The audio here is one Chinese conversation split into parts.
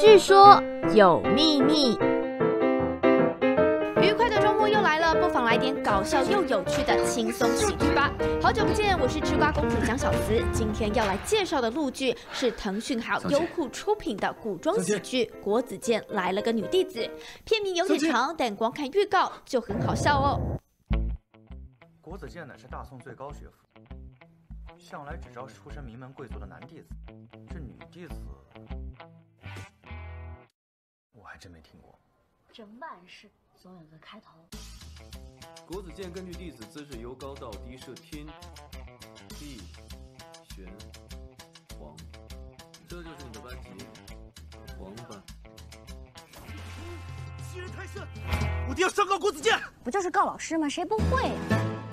据说有秘密。愉快的周末又来了，不妨来点搞笑又有趣的轻松喜剧吧。好久不见，我是吃瓜公主蒋小慈。今天要来介绍的陆剧是腾讯还有优酷出品的古装喜剧《国子监来了个女弟子》，片名有点长，但光看预告就很好笑哦。国子监乃是大宋最高学府，向来只招出身名门贵族的男弟子，这女弟子……我还真没听过。这万事总有个开头。国子健根据弟子资质由高到低设天地玄黄，这就是你的班级，黄班。欺人太甚！我爹要上告国子健！不就是告老师吗？谁不会？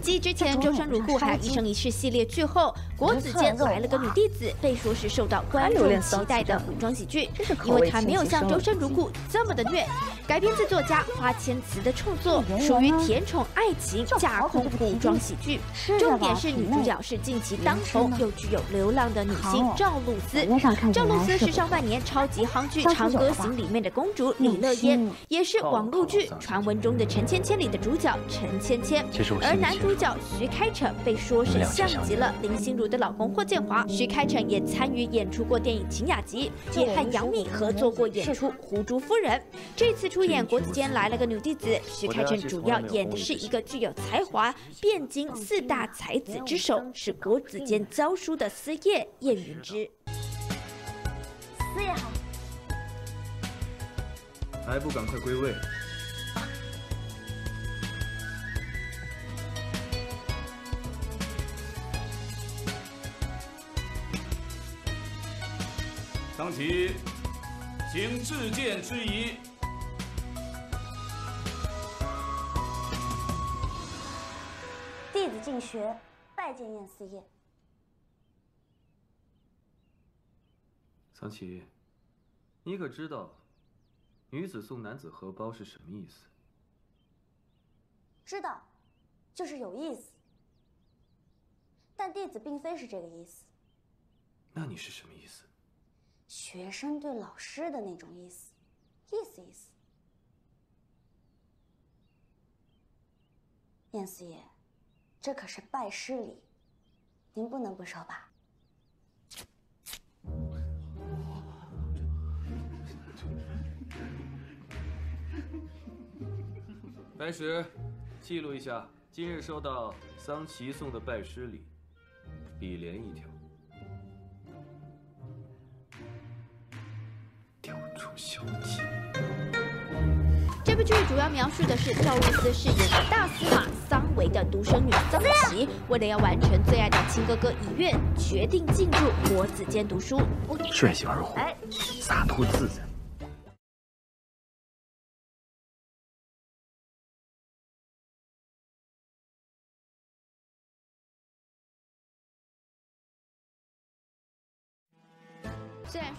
继之前《周生如故》还《一生一世》系列剧后。国子监来了个女弟子，被说是受到观众期待的古装喜剧，因为她没有像《周生如故》这么的虐。改编自作家花千词的创作，属于甜宠爱情架空古装喜剧。重点是女主角是近期当红又具有流量的女星赵露思。赵露思是上半年超级夯剧《长歌行》里面的公主李乐嫣，也是网络剧传闻中的《陈芊芊》里的主角陈芊芊。而男主角徐开骋被说是像极了林心如。的老公霍建华，徐开骋也参与演出过电影《秦雅集》，也和杨幂合作过演出《狐珠夫人》。这次出演国子监来了个女弟子，徐开骋主要演的是一个具有才华、汴京四大才子之首，是国子监教书的司业叶云之。司爷好，还不赶快归位！桑琪，请致见之仪。弟子进学，拜见晏四爷。桑琪，你可知道，女子送男子荷包是什么意思？知道，就是有意思。但弟子并非是这个意思。那你是什么意思？学生对老师的那种意思，意思意思。燕四爷，这可是拜师礼，您不能不收吧？白石，记录一下，今日收到桑琪送的拜师礼，笔联一条。小姐，这部剧主要描述的是赵露思饰演的大司马桑维的独生女桑琪，为了要完成最爱的亲哥哥遗愿，决定进入国子监读书，率性而活，洒脱自在。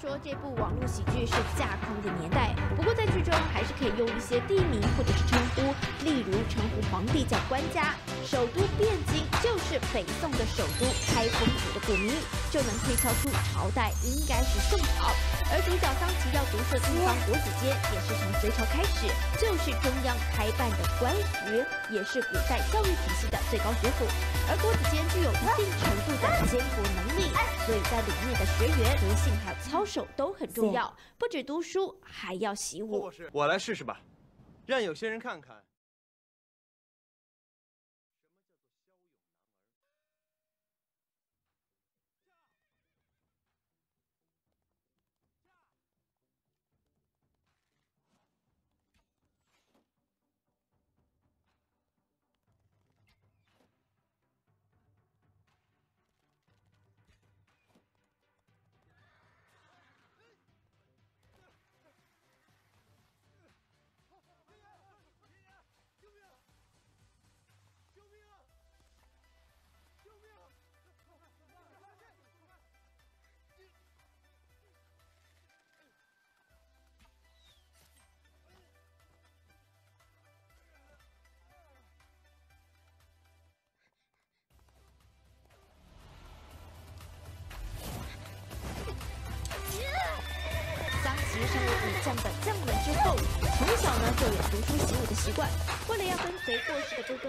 说这部网络喜剧是架空的年代，不过在剧中还是可以用一些地名或者是称呼，例如称呼皇帝叫官家。首都汴京就是北宋的首都，开封府的古名就能推敲出朝代应该是宋朝。而主角桑琪要读书的地方国子监，也是从隋朝开始就是中央开办的官职，也是古代教育体系的最高学府。而国子监具有一定程度的监国能力，所以在里面的学员德性还有操守都很重要，不止读书还要习武。我来试试吧，让有些人看看。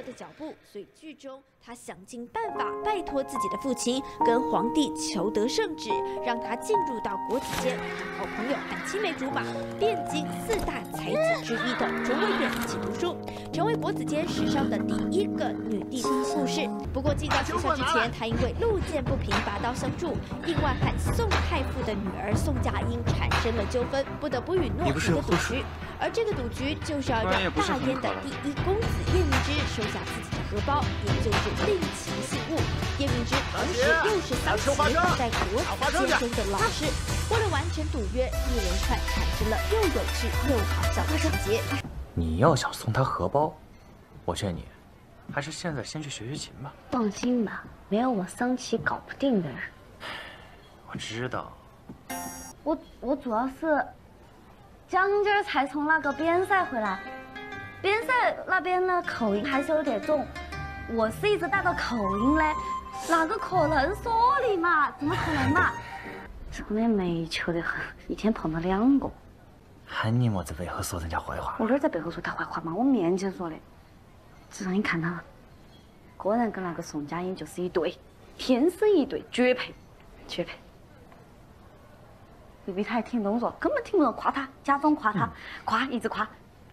的脚步，所以剧中他想尽办法拜托自己的父亲跟皇帝求得圣旨，让他进入到国子监，好朋友、和青梅竹马、汴京四大才子之一的卓文远一起读书，成为国子监史上的第一个女帝故事。不过进到学校之前，他因为路见不平拔刀相助，另外和宋太傅的女儿宋佳英产生了纠纷，不得不与诺成的赌局。而这个赌局就是要让大烟的第一公子叶明之收下自己的荷包，也就是定情信物。叶明之同时又是桑琪在国界中的老师，为了完成赌约，一连串产生了又有趣又好笑的情节。你要想送他荷包，我劝你，还是现在先去学学琴吧。放心吧，没有我桑琪搞不定的人。我知道。我我主要是。将军才从那个边塞回来，边塞那边的口音还是有点重。我是一直带着口音嘞，哪个可能说的嘛？怎么可能嘛？真 的没趣得很，一天碰到两个。喊你莫在背后说人家坏话。我哪儿在背后说他坏话嘛？我面前说的。这让你看到了，果然跟那个宋佳音就是一对，天生一对，绝配，绝配。以为他也听懂，说，根本听不懂夸他，假装夸他，夸一直夸。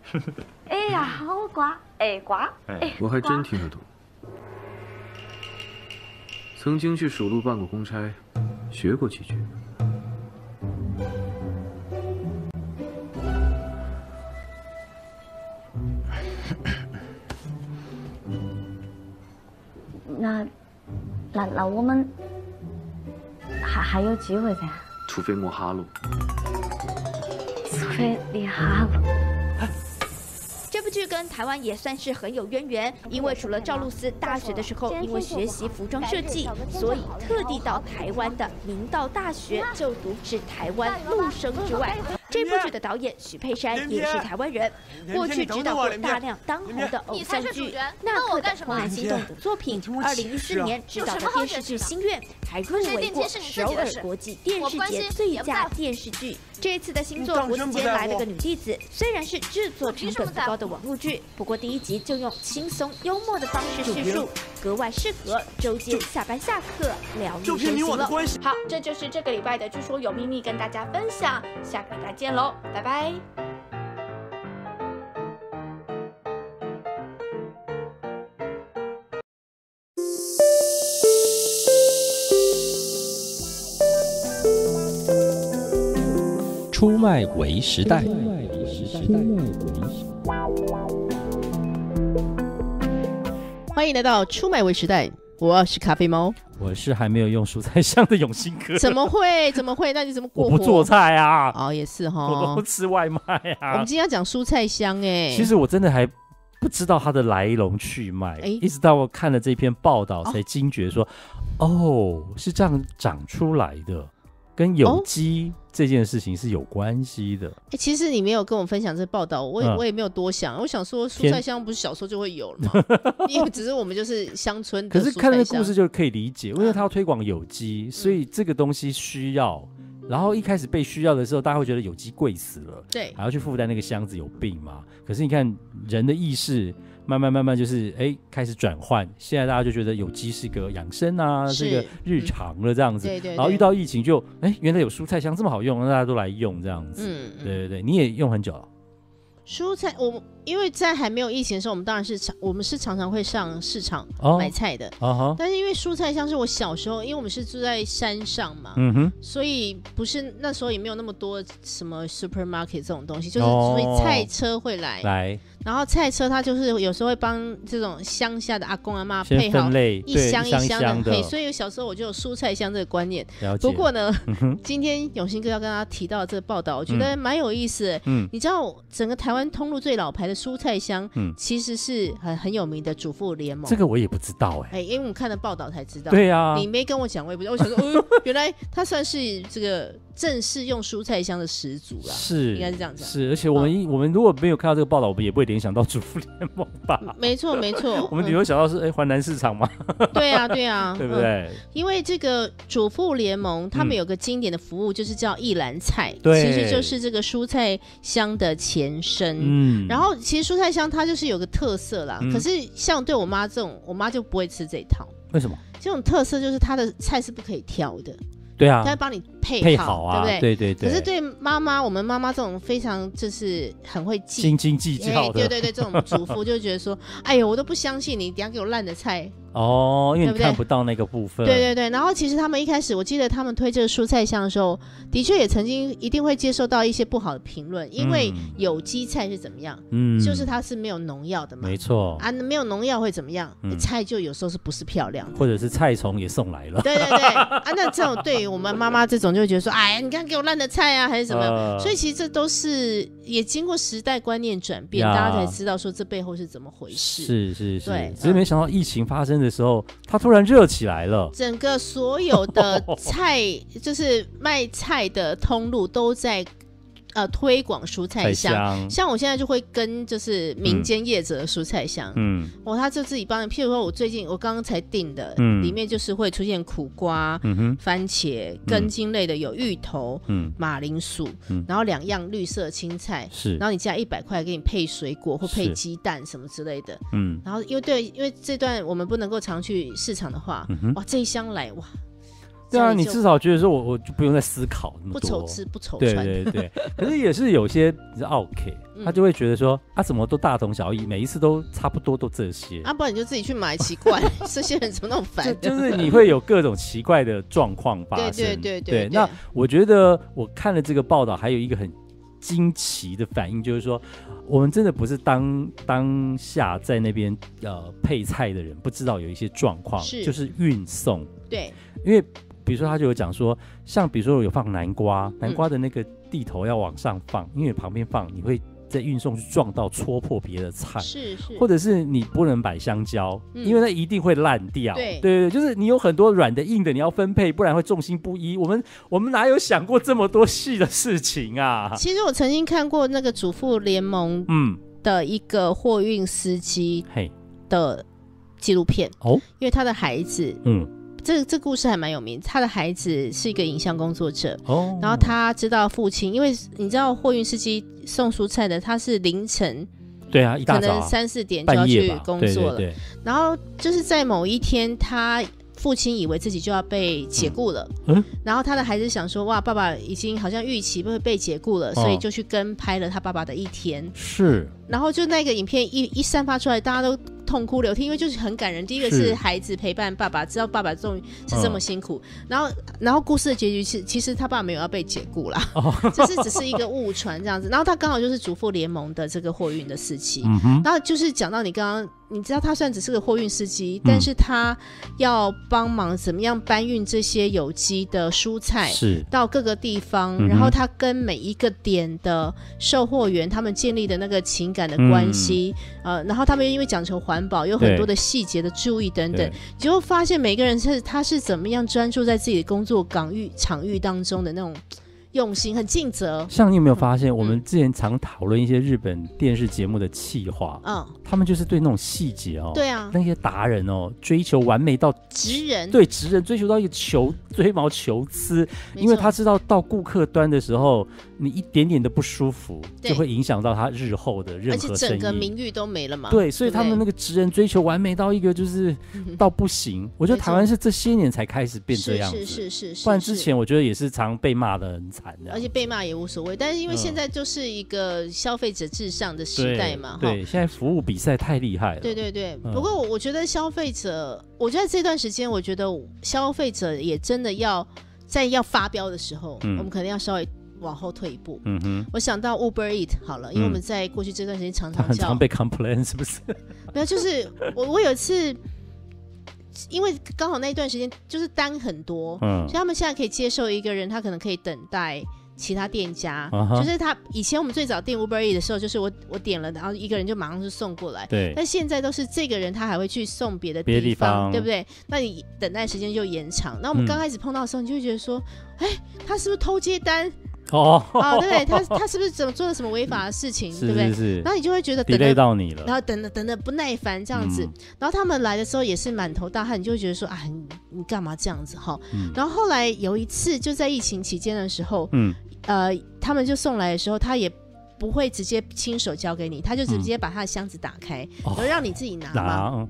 哎呀，好瓜，哎瓜，哎。我还真听得懂，曾经去蜀路办过公差，学过几句。那，那那我们还还有机会噻。除非我哈喽，除非你哈喽。这部剧跟台湾也算是很有渊源，因为除了赵露思大学的时候因为学习服装设计，所以特地到台湾的明道大学就读，是台湾陆生之外。这部剧的导演许佩珊也是台湾人，过去执导过大量当红的偶像剧、那刻的《怦然心动》的作品。二零一四年执导的电视剧《心愿》还入围过首尔国际电视节最佳电视剧。这次的新作，吴子健来了个女弟子，虽然是制作成本不高的网络剧，不过第一集就用轻松幽默的方式叙述，格外适合周间下班下课聊愈聊。就了。你我好，这就是这个礼拜的，据说有秘密跟大家分享，下个礼拜见。喽，拜拜！出卖为时代，出卖为时代，欢迎来到出卖为时代。我是咖啡猫，我是还没有用蔬菜香的永兴哥。怎么会？怎么会？那你怎么过？我不做菜啊。哦，也是哈，我都吃外卖啊。我们今天要讲蔬菜香诶。其实我真的还不知道它的来龙去脉，一直到我看了这篇报道才惊觉说，哦，是这样长出来的。跟有机这件事情是有关系的。哎，其实你没有跟我分享这报道，我也、我也没有多想。我想说，蔬菜箱不是小时候就会有了吗？因为只是我们就是乡村。可是看那个故事就可以理解，因为他要推广有机，所以这个东西需要。然后一开始被需要的时候，大家会觉得有机贵死了，对，还要去负担那个箱子有病吗？可是你看人的意识。慢慢慢慢就是哎，开始转换，现在大家就觉得有机是个养生啊，是个日常了这样子。然后遇到疫情就哎，原来有蔬菜箱这么好用，那大家都来用这样子。嗯，对对对，你也用很久了。蔬菜我。因为在还没有疫情的时候，我们当然是常我们是常常会上市场买菜的。哦。但是因为蔬菜像是我小时候，因为我们是住在山上嘛，嗯哼，所以不是那时候也没有那么多什么 supermarket 这种东西，就是所以菜车会来来，然后菜车它就是有时候会帮这种乡下的阿公阿妈配好一箱一箱的，配，所以小时候我就有蔬菜箱这个观念。不过呢，今天永兴哥要跟大家提到这个报道，我觉得蛮有意思。嗯。你知道整个台湾通路最老牌的？蔬菜香其实是很很有名的主妇联盟，这个我也不知道哎，哎，因为我看了报道才知道，对呀，你没跟我讲，我也不知道，我想说，哦、原来他算是这个。正式用蔬菜香的始祖啦，是应该是这样讲。是，而且我们一我们如果没有看到这个报道，我们也不会联想到主妇联盟吧？没错，没错。我们有没有想到是哎，华南市场嘛？对啊，对啊，对不对？因为这个主妇联盟，他们有个经典的服务，就是叫一篮菜，其实就是这个蔬菜香的前身。嗯。然后，其实蔬菜香它就是有个特色啦。可是，像对我妈这种，我妈就不会吃这一套。为什么？这种特色就是它的菜是不可以挑的。对啊，他帮你配好啊，对不对？对对对。可是对妈妈，我们妈妈这种非常就是很会斤斤计较的，对对对，这种主妇就觉得说：“哎呦，我都不相信你，等下给我烂的菜。”哦，因为你看不到那个部分。对对对，然后其实他们一开始，我记得他们推这个蔬菜箱的时候，的确也曾经一定会接受到一些不好的评论，因为有机菜是怎么样，嗯，就是它是没有农药的嘛。没错。啊，没有农药会怎么样？菜就有时候是不是漂亮，或者是菜虫也送来了。对对对，啊，那这种对于我们妈妈这种就会觉得说，哎呀，你看给我烂的菜啊，还是什么？所以其实这都是也经过时代观念转变，大家才知道说这背后是怎么回事。是是是，对，只是没想到疫情发生的。的时候，它突然热起来了，整个所有的菜 就是卖菜的通路都在。呃，推广蔬菜香，像我现在就会跟就是民间业者的蔬菜香，嗯，哦，他就自己帮你，譬如说，我最近我刚刚才订的，嗯，里面就是会出现苦瓜，嗯，番茄，根茎类的有芋头，嗯，马铃薯，嗯，然后两样绿色青菜，是，然后你加一百块给你配水果或配鸡蛋什么之类的，嗯，然后因为对，因为这段我们不能够常去市场的话，哇，这一箱来哇。对啊，你至少觉得说，我我就不用再思考那么多，不愁吃不愁穿，对 对对。可是也是有些是 OK，他就会觉得说，啊，怎么都大同小异，每一次都差不多都这些。啊，不然你就自己去买，奇怪，这些人怎么那么烦？就是你会有各种奇怪的状况发生。对对对对。那我觉得我看了这个报道，还有一个很惊奇的反应，就是说，我们真的不是当当下在那边呃配菜的人，不知道有一些状况，就是运送对，因为。比如说，他就有讲说，像比如说，我有放南瓜，南瓜的那个地头要往上放，因为旁边放你会在运送去撞到、戳破别的菜，是是，或者是你不能摆香蕉，因为它一定会烂掉。对对对，就是你有很多软的、硬的，你要分配，不然会重心不一。我们我们哪有想过这么多细的事情啊？其实我曾经看过那个《主妇联盟》嗯的一个货运司机嘿的纪录片哦，因为他的孩子嗯。这这故事还蛮有名，他的孩子是一个影像工作者，然后他知道父亲，因为你知道货运司机送蔬菜的，他是凌晨，对啊，可能三四点就要去工作了。然后就是在某一天，他父亲以为自己就要被解雇了，嗯，然后他的孩子想说，哇，爸爸已经好像预期不会被解雇了，所以就去跟拍了他爸爸的一天，是。然后就那个影片一一散发出来，大家都痛哭流涕，因为就是很感人。第一个是孩子陪伴爸爸，知道爸爸终于是这么辛苦。然后，然后故事的结局是，其实他爸没有要被解雇啦，就是只是一个误传这样子。然后他刚好就是“主妇联盟”的这个货运的司机。然后就是讲到你刚刚，你知道他虽然只是个货运司机，但是他要帮忙怎么样搬运这些有机的蔬菜是到各个地方，然后他跟每一个点的售货员他们建立的那个情。感的关系呃，然后他们又因为讲求环保，有很多的细节的注意等等，你就发现每个人是他是怎么样专注在自己的工作岗域场域当中的那种用心，很尽责。像你有没有发现，我们之前常讨论一些日本电视节目的气话，嗯，他们就是对那种细节哦，对啊，那些达人哦，追求完美到直人，对直人追求到一个求追毛求疵，因为他知道到顾客端的时候。你一点点的不舒服，就会影响到他日后的任何而且整个名誉都没了嘛。对，所以他们那个职人追求完美到一个就是到不行。我觉得台湾是这些年才开始变这样子，是是是是。不然之前我觉得也是常被骂的很惨的，而且被骂也无所谓。但是因为现在就是一个消费者至上的时代嘛，对，现在服务比赛太厉害了。对对对。不过我我觉得消费者，我觉得这段时间，我觉得消费者也真的要在要发飙的时候，我们可能要稍微。往后退一步，嗯哼，我想到 Uber Eat 好了，因为我们在过去这段时间常常叫，他常被 complain 是不是？没有，就是我我有一次，因为刚好那一段时间就是单很多，嗯，所以他们现在可以接受一个人，他可能可以等待其他店家，就是他以前我们最早订 Uber Eat 的时候，就是我我点了，然后一个人就马上就送过来，对，但现在都是这个人他还会去送别的别的地方，对不对？那你等待时间就延长。那我们刚开始碰到的时候，你就会觉得说，哎，他是不是偷接单？哦，啊，对他，他是不是怎么做了什么违法的事情，对不对？是。然后你就会觉得，累到你了。然后等等的不耐烦这样子，然后他们来的时候也是满头大汗，你就觉得说，啊，你干嘛这样子哈？然后后来有一次就在疫情期间的时候，嗯，呃，他们就送来的时候，他也不会直接亲手交给你，他就直接把他的箱子打开，后让你自己拿嘛。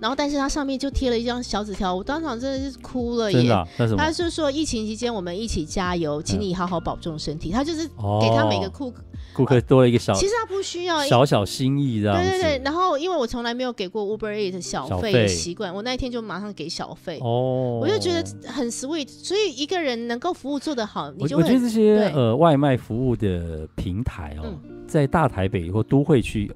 然后，但是他上面就贴了一张小纸条，我当场真的是哭了耶。他是说疫情期间我们一起加油，请你好好保重身体。他就是给他每个顾客顾客多了一个小，其实他不需要小小心意的。对对对。然后，因为我从来没有给过 Uber Eats 小费的习惯，我那一天就马上给小费。哦。我就觉得很 sweet，所以一个人能够服务做得好，你就我觉得这些呃外卖服务的平台哦，在大台北或都会区。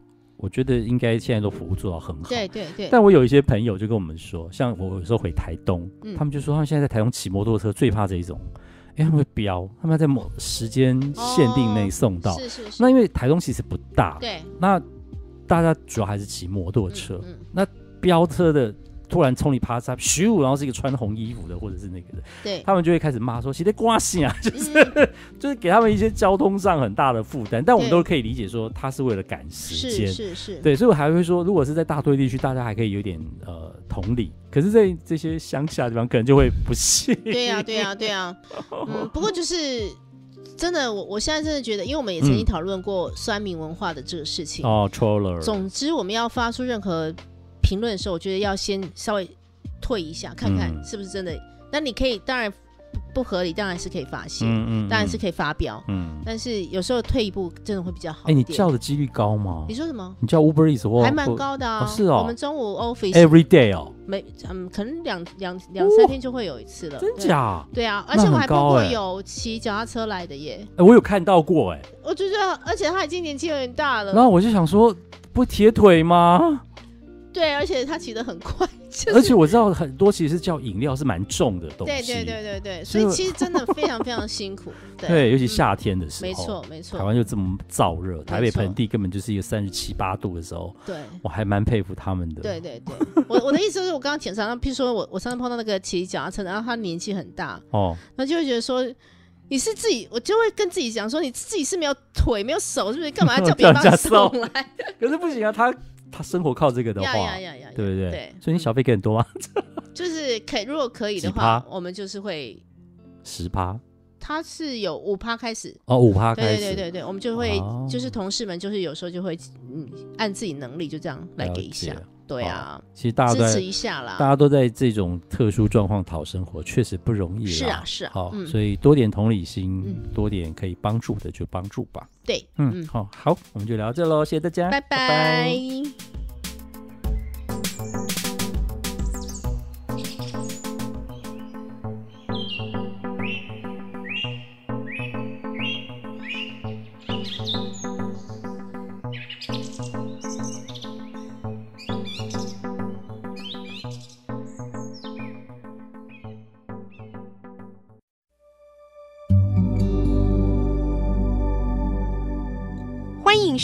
我觉得应该现在都服务做到很好，对对对。但我有一些朋友就跟我们说，像我有时候回台东，他们就说他们现在在台东骑摩托车最怕这一种，因为他们会飙，他们要在某时间限定内送到。是是是。那因为台东其实不大，对。那大家主要还是骑摩托车，那飙车的。突然冲你趴下，来，虚，然后是一个穿红衣服的，或者是那个人，对，他们就会开始骂说：“谁在关心啊？” 就是 就是给他们一些交通上很大的负担，但我们都可以理解说他是为了赶时间，是是，对，所以我还会说，如果是在大堆地区，大家还可以有点呃同理，可是在这些乡下地方，可能就会不信。对呀，对呀，对呀。不过就是真的，我我现在真的觉得，因为我们也曾经讨论过酸民文化的这个事情哦 t r o l l e r 总之，我们要发出任何。评论的时候，我觉得要先稍微退一下，看看是不是真的。那你可以，当然不合理，当然是可以发泄，当然是可以发表。嗯，但是有时候退一步，真的会比较好。哎，你叫的几率高吗？你说什么？你叫 Uber 是不？还蛮高的啊。是哦。我们中午 office。Every day 哦。每嗯，可能两两两三天就会有一次了。真假？对啊，而且我还包括有骑脚踏车来的耶。哎，我有看到过哎。我就得，而且他已经年纪有点大了。然后我就想说，不铁腿吗？对，而且他骑得很快。而且我知道很多，其实叫饮料是蛮重的东西。对对对对对，所以其实真的非常非常辛苦。对，尤其夏天的时候，没错没错，台湾就这么燥热，台北盆地根本就是一个三十七八度的时候。对，我还蛮佩服他们的。对对对，我我的意思就是，我刚刚讲上，譬如说我我上次碰到那个骑脚踏车然后他年纪很大哦，那就会觉得说你是自己，我就会跟自己讲说你自己是没有腿没有手是不是？干嘛要叫别人 送来？可是不行啊，他。他生活靠这个的话，对不对？所以你小费给很多吗？就是可如果可以的话，我们就是会十趴。他是有五趴开始哦，五趴开始，对对对对，我们就会就是同事们，就是有时候就会嗯，按自己能力就这样来给一下。对啊，其实大家支持一下啦！大家都在这种特殊状况讨生活，确实不容易。是啊，是啊。好，所以多点同理心，多点可以帮助的就帮助吧。对，嗯，好，好，我们就聊这喽，谢谢大家，拜拜。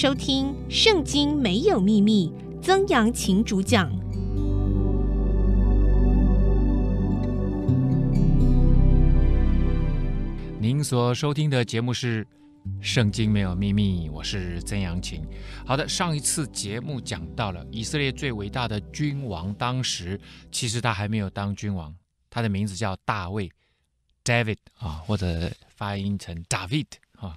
收听《圣经没有秘密》，曾阳晴主讲。您所收听的节目是《圣经没有秘密》，我是曾阳晴。好的，上一次节目讲到了以色列最伟大的君王，当时其实他还没有当君王，他的名字叫大卫 （David） 啊，或者发音成 David 啊。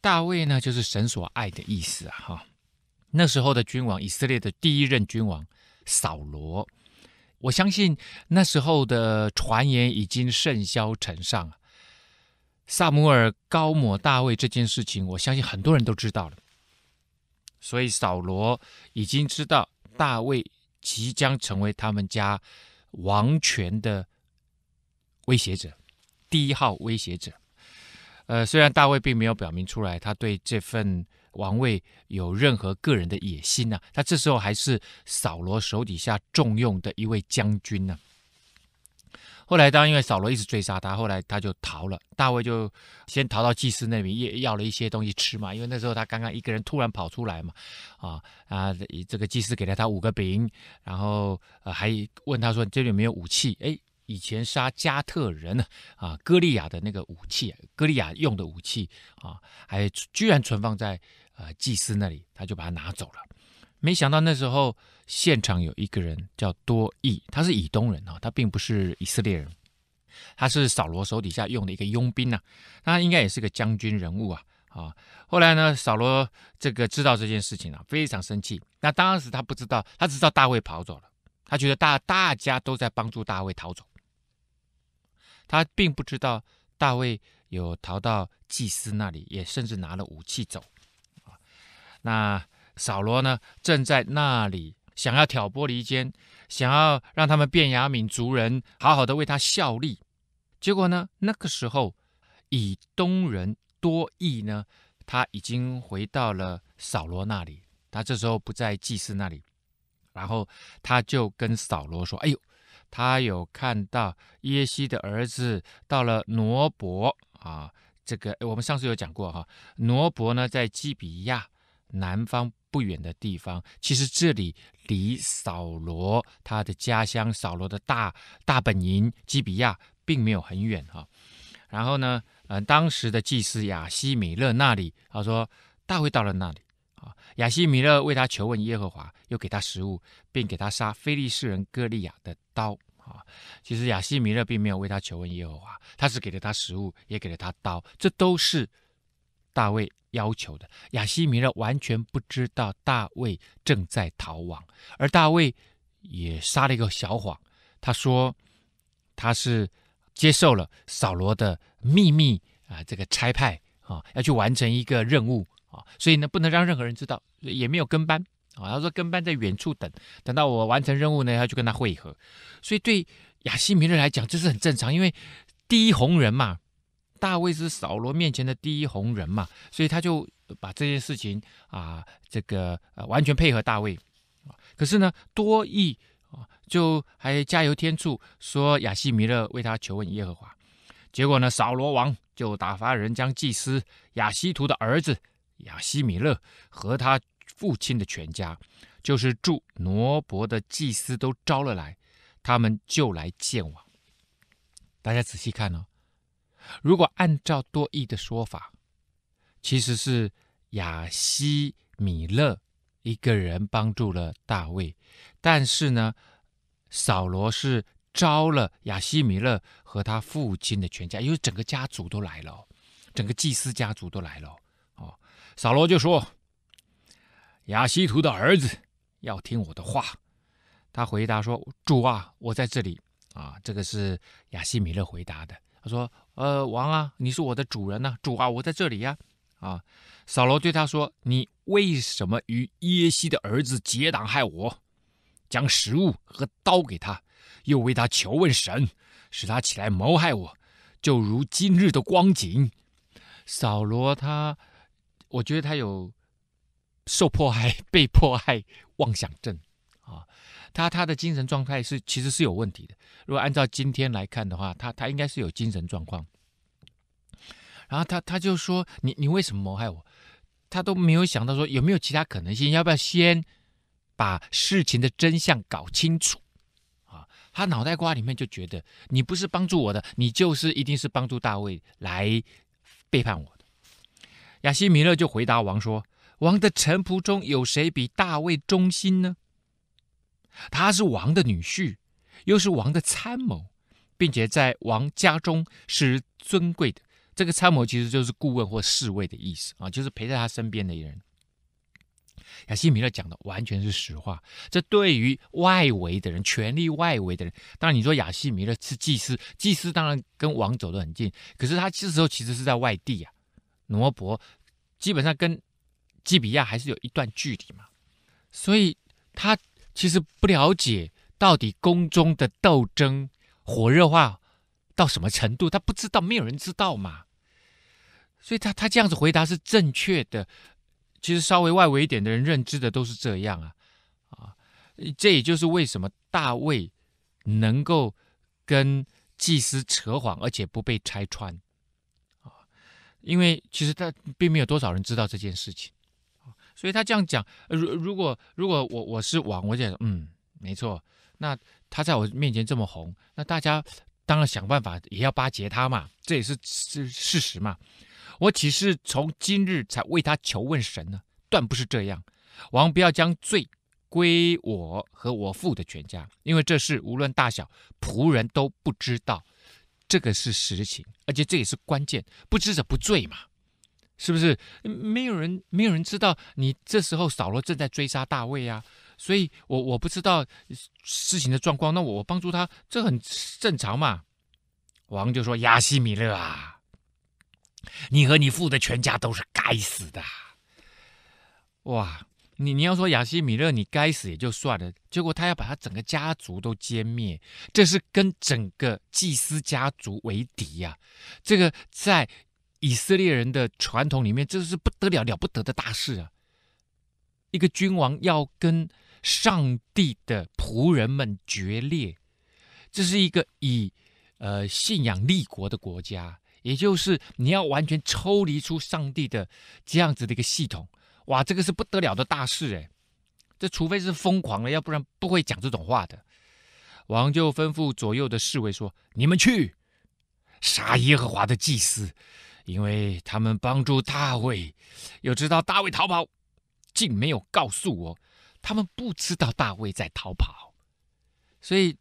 大卫呢，就是神所爱的意思啊！哈，那时候的君王，以色列的第一任君王扫罗，我相信那时候的传言已经甚嚣尘上啊。撒尔高抹大卫这件事情，我相信很多人都知道了，所以扫罗已经知道大卫即将成为他们家王权的威胁者，第一号威胁者。呃，虽然大卫并没有表明出来他对这份王位有任何个人的野心啊，他这时候还是扫罗手底下重用的一位将军呢。后来，当因为扫罗一直追杀他，后来他就逃了。大卫就先逃到祭司那边，要要了一些东西吃嘛，因为那时候他刚刚一个人突然跑出来嘛，啊啊，这个祭司给了他五个饼，然后还问他说：“这里没有武器，哎。”以前杀加特人呢啊，哥利亚的那个武器，哥利亚用的武器啊，还居然存放在呃祭司那里，他就把它拿走了。没想到那时候现场有一个人叫多益，他是以东人啊，他并不是以色列人，他是扫罗手底下用的一个佣兵呐，他应该也是个将军人物啊啊。后来呢，扫罗这个知道这件事情啊，非常生气。那当时他不知道，他只知道大卫跑走了，他觉得大大家都在帮助大卫逃走。他并不知道大卫有逃到祭司那里，也甚至拿了武器走那扫罗呢，正在那里想要挑拨离间，想要让他们变雅敏族人好好的为他效力。结果呢，那个时候以东人多益呢，他已经回到了扫罗那里，他这时候不在祭司那里，然后他就跟扫罗说：“哎呦。”他有看到耶西的儿子到了挪伯啊，这个我们上次有讲过哈。挪伯呢，在基比亚南方不远的地方，其实这里离扫罗他的家乡、扫罗的大大本营基比亚并没有很远哈。然后呢，呃，当时的祭司雅西米勒那里，他说大会到了那里。啊，亚西米勒为他求问耶和华，又给他食物，并给他杀非利士人歌利亚的刀。啊，其实亚西米勒并没有为他求问耶和华，他只给了他食物，也给了他刀，这都是大卫要求的。亚西米勒完全不知道大卫正在逃亡，而大卫也撒了一个小谎，他说他是接受了扫罗的秘密啊，这个差派啊，要去完成一个任务。啊，所以呢，不能让任何人知道，也没有跟班啊。他说跟班在远处等，等到我完成任务呢，要去跟他汇合。所以对亚西米勒来讲，这是很正常，因为第一红人嘛，大卫是扫罗面前的第一红人嘛，所以他就把这件事情啊，这个呃完全配合大卫啊。可是呢，多益啊，就还加油添醋说亚西米勒为他求问耶和华，结果呢，扫罗王就打发人将祭司亚西图的儿子。雅西米勒和他父亲的全家，就是住挪伯的祭司都招了来，他们就来见王。大家仔细看哦，如果按照多义的说法，其实是雅西米勒一个人帮助了大卫，但是呢，扫罗是招了雅西米勒和他父亲的全家，因为整个家族都来了，整个祭司家族都来了。扫罗就说：“亚西图的儿子要听我的话。”他回答说：“主啊，我在这里啊。”这个是雅西米勒回答的。他说：“呃，王啊，你是我的主人呢。主啊，我在这里呀。”啊，扫罗对他说：“你为什么与耶西的儿子结党害我？将食物和刀给他，又为他求问神，使他起来谋害我，就如今日的光景。”扫罗他。我觉得他有受迫害、被迫害妄想症啊，他他的精神状态是其实是有问题的。如果按照今天来看的话，他他应该是有精神状况。然后他他就说：“你你为什么谋害我？”他都没有想到说有没有其他可能性，要不要先把事情的真相搞清楚啊？他脑袋瓜里面就觉得你不是帮助我的，你就是一定是帮助大卫来背叛我。亚西米勒就回答王说：“王的臣仆中有谁比大卫忠心呢？他是王的女婿，又是王的参谋，并且在王家中是尊贵的。这个参谋其实就是顾问或侍卫的意思啊，就是陪在他身边的人。”亚西米勒讲的完全是实话。这对于外围的人，权力外围的人，当然你说亚西米勒是祭司，祭司当然跟王走得很近，可是他这时候其实是在外地啊。挪伯基本上跟基比亚还是有一段距离嘛，所以他其实不了解到底宫中的斗争火热化到什么程度，他不知道，没有人知道嘛，所以他他这样子回答是正确的。其实稍微外围一点的人认知的都是这样啊啊，这也就是为什么大卫能够跟祭司扯谎，而且不被拆穿。因为其实他并没有多少人知道这件事情，所以他这样讲。如如果如果我我是王，我就嗯没错，那他在我面前这么红，那大家当然想办法也要巴结他嘛，这也是是事实嘛。我岂是从今日才为他求问神呢？断不是这样。王不要将罪归我和我父的全家，因为这事无论大小，仆人都不知道。这个是实情，而且这也是关键。不知者不罪嘛，是不是？没有人，没有人知道你这时候扫罗正在追杀大卫啊，所以我我不知道事情的状况。那我帮助他，这很正常嘛。王就说：“亚西米勒啊，你和你父的全家都是该死的。”哇！你你要说亚西米勒，你该死也就算了，结果他要把他整个家族都歼灭，这是跟整个祭司家族为敌呀！这个在以色列人的传统里面，这是不得了了不得的大事啊！一个君王要跟上帝的仆人们决裂，这是一个以呃信仰立国的国家，也就是你要完全抽离出上帝的这样子的一个系统。哇，这个是不得了的大事哎！这除非是疯狂了，要不然不会讲这种话的。王就吩咐左右的侍卫说：“你们去杀耶和华的祭司，因为他们帮助大卫，又知道大卫逃跑，竟没有告诉我。他们不知道大卫在逃跑，所以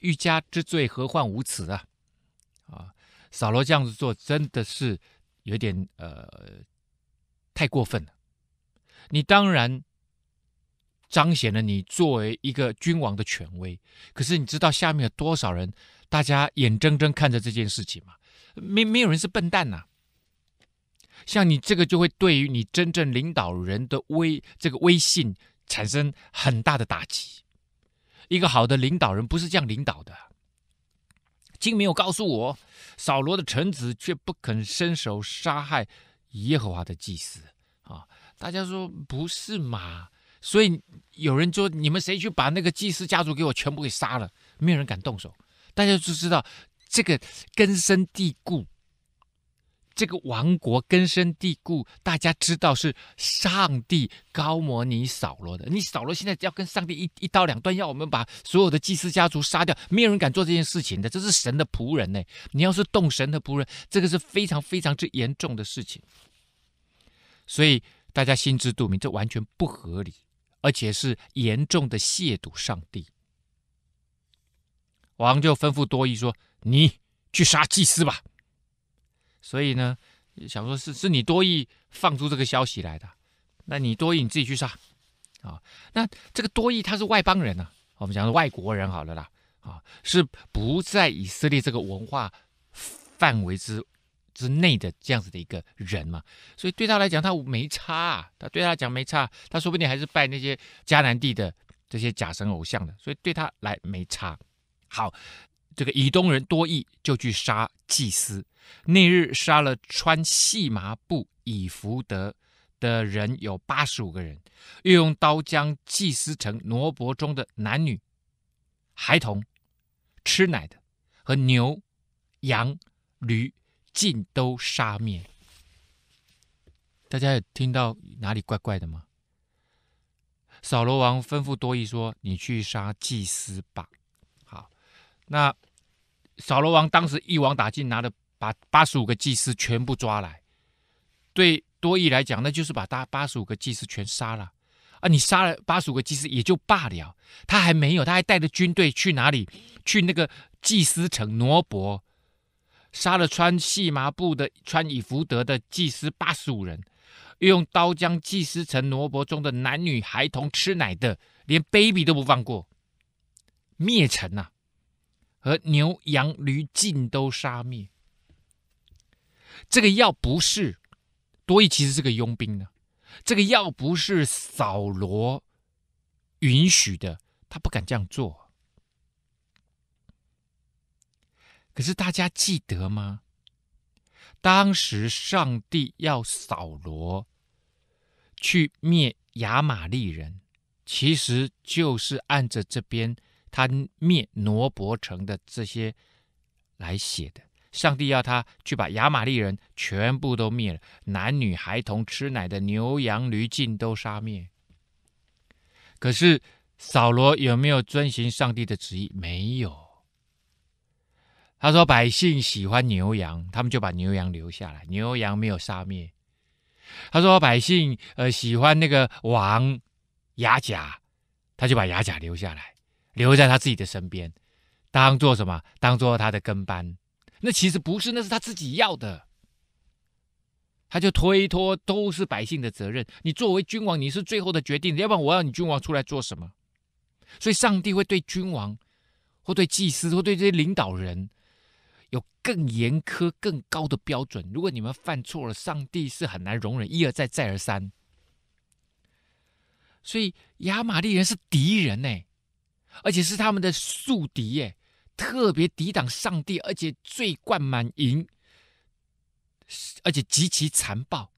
欲加之罪，何患无辞啊！啊，扫罗这样子做，真的是有点呃，太过分了。”你当然彰显了你作为一个君王的权威，可是你知道下面有多少人，大家眼睁睁看着这件事情吗？没没有人是笨蛋呐。像你这个就会对于你真正领导人的威这个威信产生很大的打击。一个好的领导人不是这样领导的。经没有告诉我，扫罗的臣子却不肯伸手杀害耶和华的祭司。大家说不是嘛？所以有人说你们谁去把那个祭司家族给我全部给杀了？没有人敢动手。大家就知道这个根深蒂固，这个王国根深蒂固。大家知道是上帝高摩尼扫罗的，你扫罗现在要跟上帝一一刀两断，要我们把所有的祭司家族杀掉，没有人敢做这件事情的。这是神的仆人呢，你要是动神的仆人，这个是非常非常之严重的事情。所以。大家心知肚明，这完全不合理，而且是严重的亵渎上帝。王就吩咐多义说：“你去杀祭司吧。”所以呢，想说，是是你多义放出这个消息来的，那你多义你自己去杀啊？那这个多义他是外邦人呐，我们讲外国人好了啦，啊，是不在以色列这个文化范围之。之内的这样子的一个人嘛，所以对他来讲，他没差；他对他讲没差，他说不定还是拜那些迦南地的这些假神偶像的，所以对他来没差。好，这个以东人多义，就去杀祭司。那日杀了穿细麻布以福德的人有八十五个人，又用刀将祭司城挪伯中的男女、孩童、吃奶的和牛、羊、驴。尽都杀灭。大家有听到哪里怪怪的吗？扫罗王吩咐多益说：“你去杀祭司吧。”好，那扫罗王当时一网打尽，拿了把八十五个祭司全部抓来。对多益来讲，那就是把大八十五个祭司全杀了啊！你杀了八十五个祭司也就罢了，他还没有，他还带着军队去哪里？去那个祭司城挪伯。杀了穿细麻布的、穿以福德的祭司八十五人，用刀将祭司城罗伯中的男女孩童、吃奶的，连 baby 都不放过，灭城啊，和牛羊驴尽都杀灭。这个要不是多益其实是个佣兵呢，这个要不是扫罗允许的，他不敢这样做。可是大家记得吗？当时上帝要扫罗去灭亚玛利人，其实就是按着这边他灭挪伯城的这些来写的。上帝要他去把亚玛利人全部都灭了，男女孩童吃奶的牛羊驴尽都杀灭。可是扫罗有没有遵循上帝的旨意？没有。他说：“百姓喜欢牛羊，他们就把牛羊留下来。牛羊没有杀灭。”他说：“百姓呃喜欢那个王牙甲，他就把牙甲留下来，留在他自己的身边，当做什么？当做他的跟班？那其实不是，那是他自己要的。他就推脱都是百姓的责任。你作为君王，你是最后的决定，要不然我要你君王出来做什么？所以，上帝会对君王，会对祭司，会对这些领导人。”有更严苛、更高的标准。如果你们犯错了，上帝是很难容忍，一而再、再而三。所以亚玛利人是敌人呢，而且是他们的宿敌耶，特别抵挡上帝，而且罪贯满盈，而且极其残暴。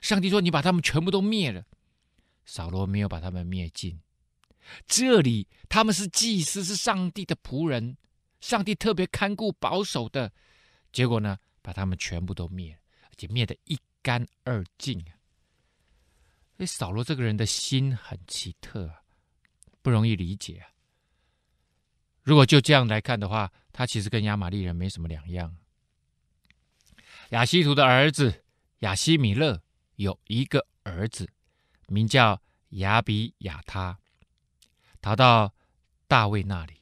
上帝说：“你把他们全部都灭了。”扫罗没有把他们灭尽。这里他们是祭司，是上帝的仆人。上帝特别看顾保守的结果呢，把他们全部都灭了，而且灭得一干二净啊！所以扫罗这个人的心很奇特啊，不容易理解啊。如果就这样来看的话，他其实跟亚玛力人没什么两样。亚西图的儿子亚西米勒有一个儿子，名叫亚比雅他，逃到大卫那里。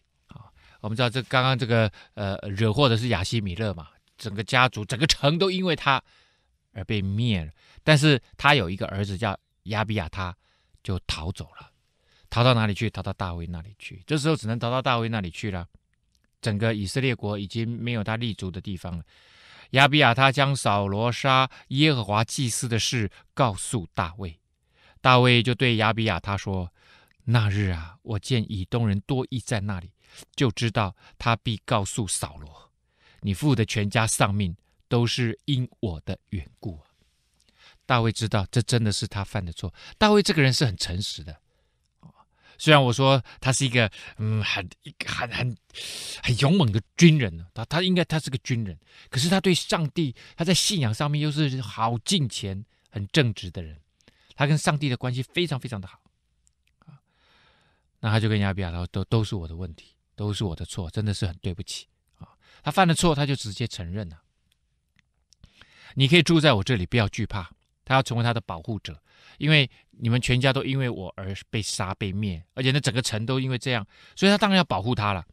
我们知道这刚刚这个呃惹祸的是亚西米勒嘛，整个家族整个城都因为他而被灭了。但是他有一个儿子叫亚比亚他，就逃走了，逃到哪里去？逃到大卫那里去。这时候只能逃到大卫那里去了。整个以色列国已经没有他立足的地方了。亚比亚他将扫罗杀耶和华祭司的事告诉大卫，大卫就对亚比亚他说：“那日啊，我见以东人多益在那里。”就知道他必告诉扫罗，你父的全家丧命都是因我的缘故啊！大卫知道这真的是他犯的错。大卫这个人是很诚实的虽然我说他是一个嗯很很很很勇猛的军人他他应该他是个军人，可是他对上帝他在信仰上面又是好近前、很正直的人，他跟上帝的关系非常非常的好那他就跟亚比亚他都都是我的问题。都是我的错，真的是很对不起啊！他犯了错，他就直接承认了。你可以住在我这里，不要惧怕。他要成为他的保护者，因为你们全家都因为我而被杀被灭，而且那整个城都因为这样，所以他当然要保护他了。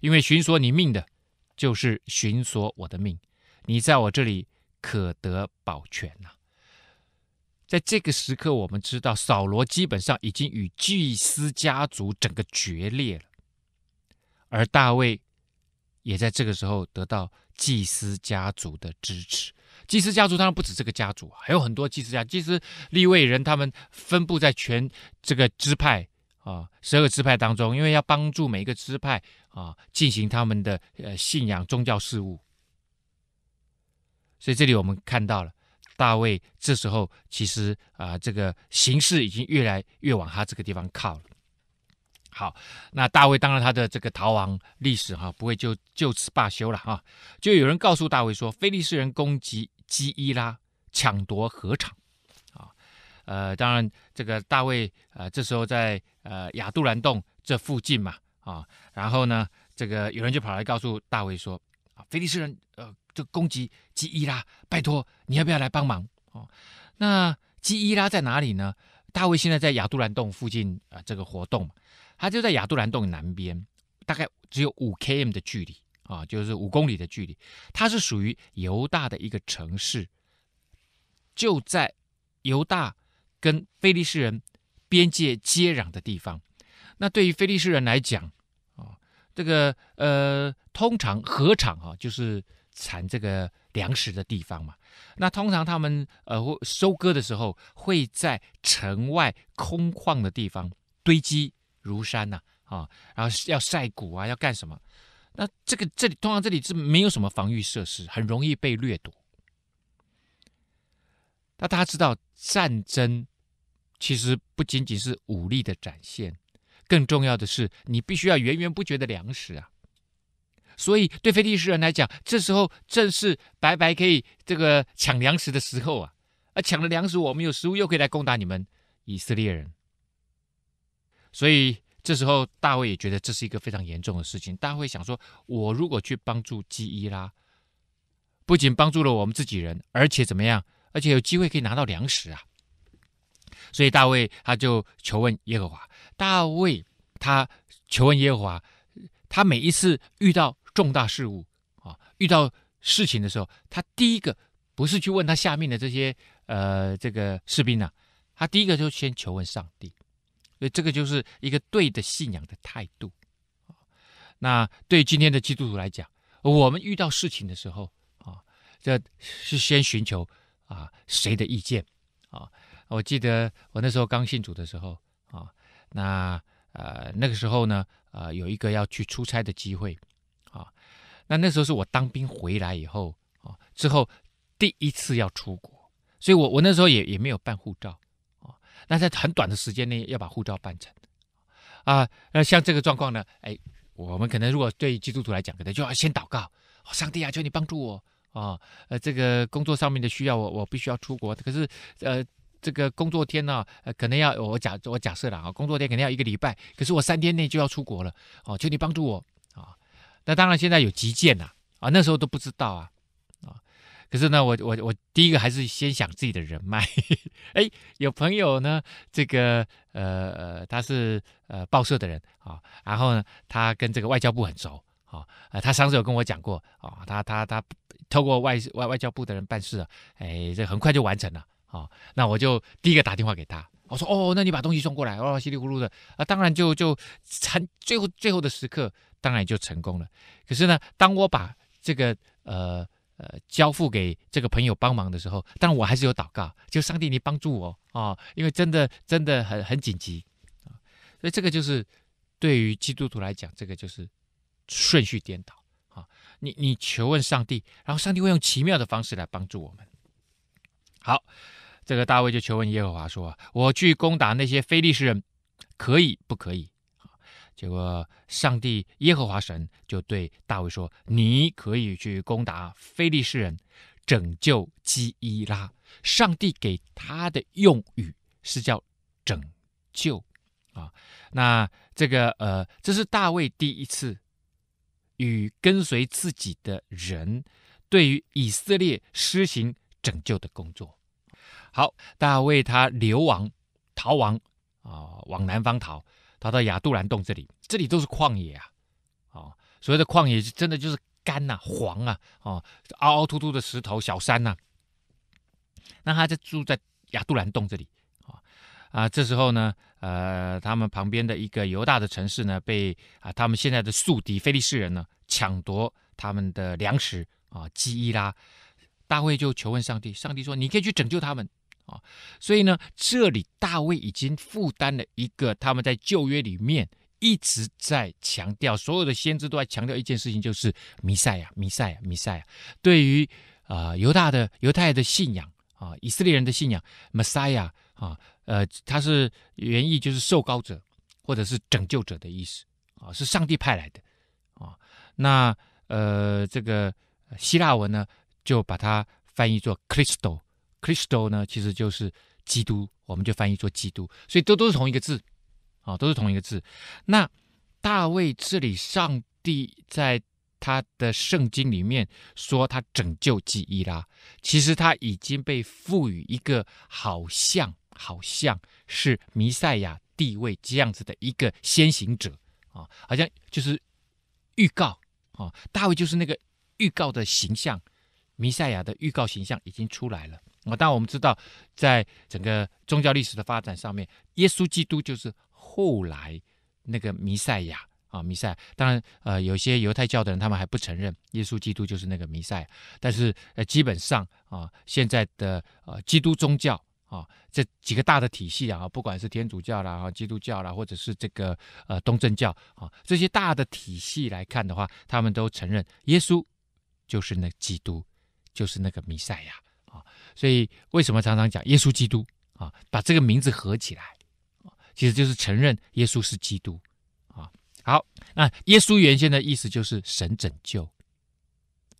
因为寻索你命的，就是寻索我的命。你在我这里可得保全呐。在这个时刻，我们知道扫罗基本上已经与祭司家族整个决裂了。而大卫也在这个时候得到祭司家族的支持。祭司家族当然不止这个家族，还有很多祭司家、祭司立位人，他们分布在全这个支派啊，十二支派当中，因为要帮助每一个支派啊进行他们的呃信仰宗教事务。所以这里我们看到了大卫这时候其实啊，这个形势已经越来越往他这个地方靠了。好，那大卫当然他的这个逃亡历史哈，不会就就此罢休了哈。就有人告诉大卫说，菲利士人攻击基伊拉，抢夺河场，啊，呃，当然这个大卫呃，这时候在呃亚杜兰洞这附近嘛，啊，然后呢，这个有人就跑来告诉大卫说，啊，菲利士人呃，就攻击基伊拉，拜托你要不要来帮忙？哦，那基伊拉在哪里呢？大卫现在在亚杜兰洞附近啊，这个活动嘛。它就在亚杜兰洞南边，大概只有五 K M 的距离啊，就是五公里的距离。它是属于犹大的一个城市，就在犹大跟非利士人边界接壤的地方。那对于非利士人来讲，啊，这个呃，通常河场哈，就是产这个粮食的地方嘛。那通常他们呃，收割的时候会在城外空旷的地方堆积。如山呐，啊，然后要晒谷啊，要干什么？那这个这里通常这里是没有什么防御设施，很容易被掠夺。那大家知道，战争其实不仅仅是武力的展现，更重要的是你必须要源源不绝的粮食啊。所以对非利士人来讲，这时候正是白白可以这个抢粮食的时候啊！啊，抢了粮食，我们有食物，又可以来攻打你们以色列人。所以这时候，大卫也觉得这是一个非常严重的事情。大卫想说：“我如果去帮助基伊拉，不仅帮助了我们自己人，而且怎么样？而且有机会可以拿到粮食啊！”所以大卫他就求问耶和华。大卫他求问耶和华，他每一次遇到重大事物啊，遇到事情的时候，他第一个不是去问他下面的这些呃这个士兵呐，他第一个就先求问上帝。所以这个就是一个对的信仰的态度那对今天的基督徒来讲，我们遇到事情的时候啊，这是先寻求啊谁的意见啊。我记得我那时候刚信主的时候啊，那呃那个时候呢呃有一个要去出差的机会啊，那那时候是我当兵回来以后啊之后第一次要出国，所以我我那时候也也没有办护照。那在很短的时间内要把护照办成啊？那像这个状况呢？哎，我们可能如果对基督徒来讲，可能就要先祷告，上帝啊，求你帮助我啊！呃，这个工作上面的需要，我我必须要出国。可是，呃，这个工作天呢，呃，可能要我假我假设了啊，工作天肯定要一个礼拜，可是我三天内就要出国了哦，求你帮助我啊！那当然现在有急件啊啊，那时候都不知道啊。可是呢，我我我第一个还是先想自己的人脉。哎，有朋友呢，这个呃，他是呃报社的人啊，然后呢，他跟这个外交部很熟啊。呃，他上次有跟我讲过啊，他他他透过外外外交部的人办事啊，哎，这很快就完成了啊。那我就第一个打电话给他，我说哦，那你把东西送过来哦，稀里糊涂的啊，当然就就成。最后最后的时刻，当然就成功了。可是呢，当我把这个呃。呃，交付给这个朋友帮忙的时候，但我还是有祷告，就上帝，你帮助我啊！因为真的，真的很很紧急啊！所以这个就是对于基督徒来讲，这个就是顺序颠倒啊！你你求问上帝，然后上帝会用奇妙的方式来帮助我们。好，这个大卫就求问耶和华说我去攻打那些非利士人，可以不可以？结果，上帝耶和华神就对大卫说：“你可以去攻打非利士人，拯救基伊拉。”上帝给他的用语是叫拯救啊。那这个呃，这是大卫第一次与跟随自己的人，对于以色列施行拯救的工作。好，大卫他流亡、逃亡啊，往南方逃。逃到亚杜兰洞这里，这里都是旷野啊，哦，所谓的旷野是真的就是干呐、黄啊，哦，凹凹凸凸的石头小山呐。那他在住在亚杜兰洞这里，啊啊，这时候呢，呃，他们旁边的一个犹大的城市呢，被啊他们现在的宿敌菲利士人呢抢夺他们的粮食啊，基伊拉，大卫就求问上帝，上帝说你可以去拯救他们。所以呢，这里大卫已经负担了一个他们在旧约里面一直在强调，所有的先知都在强调一件事情，就是弥赛亚，弥赛亚，弥赛亚。对于啊犹大的犹太人的信仰啊，以色列人的信仰，Messiah 啊，呃，他是原意就是受膏者或者是拯救者的意思啊，是上帝派来的啊。那呃，这个希腊文呢，就把它翻译作 Christo。Christo 呢，其实就是基督，我们就翻译做基督，所以都都是同一个字啊，都是同一个字。那大卫这里，上帝在他的圣经里面说他拯救基伊拉，其实他已经被赋予一个好像好像是弥赛亚地位这样子的一个先行者啊，好像就是预告啊，大卫就是那个预告的形象，弥赛亚的预告形象已经出来了。啊，当然我们知道，在整个宗教历史的发展上面，耶稣基督就是后来那个弥赛亚啊，弥赛。当然，呃，有些犹太教的人他们还不承认耶稣基督就是那个弥赛。但是，呃，基本上啊，现在的呃基督宗教啊这几个大的体系啊，不管是天主教啦、基督教啦，或者是这个呃东正教啊，这些大的体系来看的话，他们都承认耶稣就是那基督，就是那个弥赛亚。所以为什么常常讲耶稣基督啊？把这个名字合起来，其实就是承认耶稣是基督啊。好，那耶稣原先的意思就是神拯救，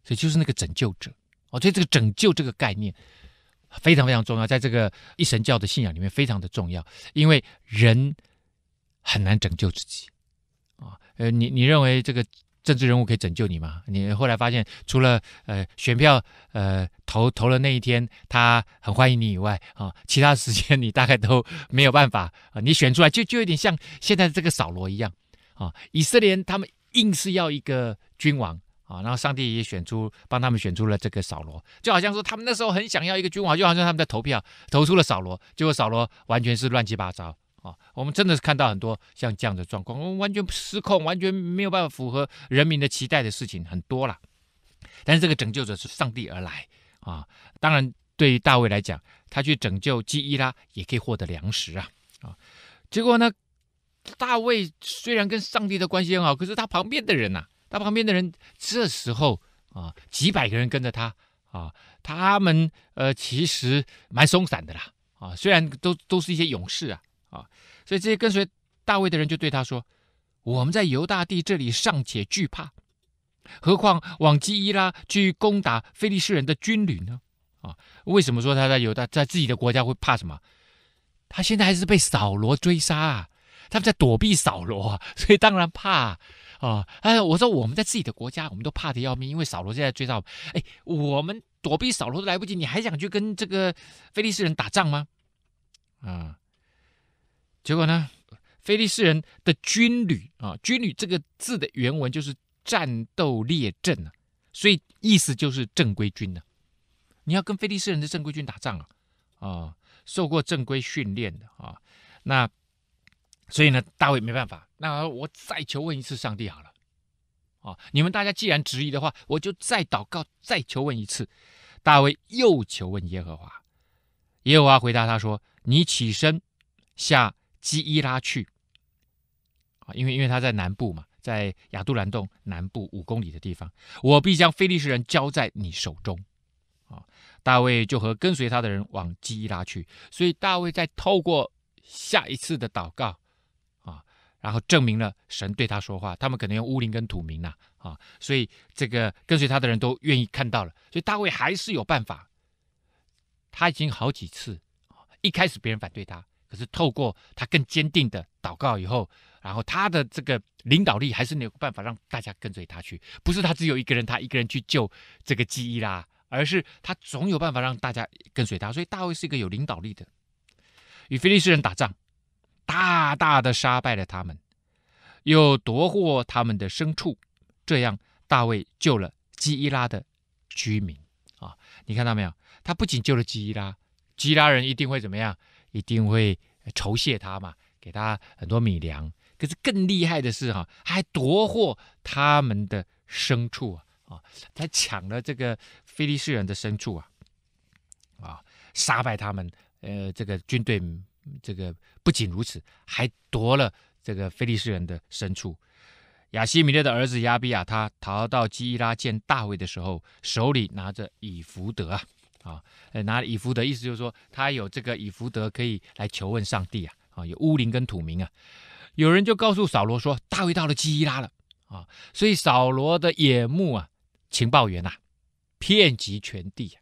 所以就是那个拯救者。哦。所以这个拯救这个概念非常非常重要，在这个一神教的信仰里面非常的重要，因为人很难拯救自己啊。呃，你你认为这个？政治人物可以拯救你吗？你后来发现，除了呃选票，呃投投了那一天他很欢迎你以外，啊，其他时间你大概都没有办法啊。你选出来就就有点像现在这个扫罗一样，啊，以色列他们硬是要一个君王啊，然后上帝也选出帮他们选出了这个扫罗，就好像说他们那时候很想要一个君王，就好像他们在投票投出了扫罗，结果扫罗完全是乱七八糟。啊，我们真的是看到很多像这样的状况，完全失控，完全没有办法符合人民的期待的事情很多了。但是这个拯救者是上帝而来啊！当然，对于大卫来讲，他去拯救基伊拉也可以获得粮食啊啊！结果呢，大卫虽然跟上帝的关系很好，可是他旁边的人呐，他旁边的人这时候啊，几百个人跟着他啊，他们呃其实蛮松散的啦啊，虽然都都是一些勇士啊。啊，所以这些跟随大卫的人就对他说：“我们在犹大地这里尚且惧怕，何况往基伊拉去攻打非利士人的军旅呢？”啊，为什么说他在犹大，在自己的国家会怕什么？他现在还是被扫罗追杀啊，他们在躲避扫罗啊，所以当然怕啊。哎，我说我们在自己的国家，我们都怕的要命，因为扫罗现在追杀我们。哎，我们躲避扫罗都来不及，你还想去跟这个菲利士人打仗吗？啊。结果呢？菲利士人的军旅啊，军旅这个字的原文就是战斗列阵啊，所以意思就是正规军的。你要跟菲利士人的正规军打仗啊啊，受过正规训练的啊，那所以呢，大卫没办法，那我再求问一次上帝好了啊！你们大家既然执意的话，我就再祷告，再求问一次。大卫又求问耶和华，耶和华回答他说：“你起身下。”基伊拉去啊，因为因为他在南部嘛，在亚杜兰洞南部五公里的地方，我必将非利士人交在你手中啊！大卫就和跟随他的人往基伊拉去，所以大卫在透过下一次的祷告啊，然后证明了神对他说话。他们可能用乌灵跟土名呐啊，所以这个跟随他的人都愿意看到了，所以大卫还是有办法。他已经好几次，一开始别人反对他。可是透过他更坚定的祷告以后，然后他的这个领导力还是没有办法让大家跟随他去。不是他只有一个人，他一个人去救这个基伊拉，而是他总有办法让大家跟随他。所以大卫是一个有领导力的。与菲利士人打仗，大大的杀败了他们，又夺获他们的牲畜，这样大卫救了基伊拉的居民啊！你看到没有？他不仅救了基伊拉，基伊拉人一定会怎么样？一定会酬谢他嘛，给他很多米粮。可是更厉害的是哈，还夺获他们的牲畜啊啊！他抢了这个菲利斯人的牲畜啊啊，杀败他们。呃，这个军队，这个不仅如此，还夺了这个菲利斯人的牲畜。亚西米勒的儿子亚比亚他逃到基伊拉见大卫的时候，手里拿着以福德啊。啊，拿以弗德，意思就是说他有这个以弗德可以来求问上帝啊。啊，有乌灵跟土民啊。有人就告诉扫罗说，大卫到了基伊拉了啊。所以扫罗的眼目啊，情报员呐，遍及全地啊。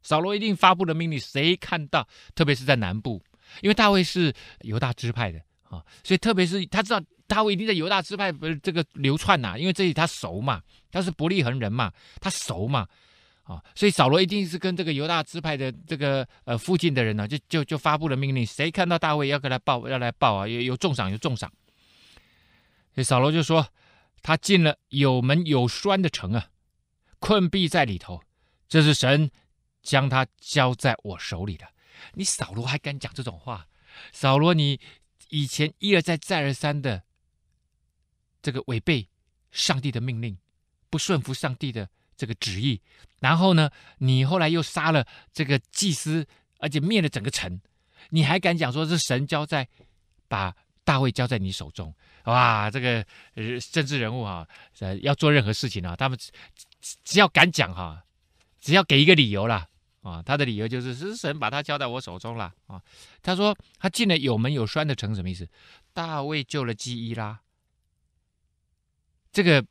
扫罗一定发布了命令，谁看到，特别是在南部，因为大卫是犹大支派的啊，所以特别是他知道大卫一定在犹大支派不是这个流窜呐，因为这里他熟嘛，他是伯利恒人嘛，他熟嘛。啊，所以扫罗一定是跟这个犹大支派的这个呃附近的人呢，就就就发布了命令，谁看到大卫要给他报要来报啊？有有重赏，有重赏。所以扫罗就说，他进了有门有栓的城啊，困闭在里头，这是神将他交在我手里的。你扫罗还敢讲这种话？扫罗你以前一而再再而三的这个违背上帝的命令，不顺服上帝的。这个旨意，然后呢，你后来又杀了这个祭司，而且灭了整个城，你还敢讲说是神交在把大卫交在你手中？哇，这个政治人物哈，呃，要做任何事情啊，他们只要敢讲哈，只要给一个理由啦啊，他的理由就是是神把他交在我手中了啊。他说他进了有门有栓的城，什么意思？大卫救了基伊拉，这个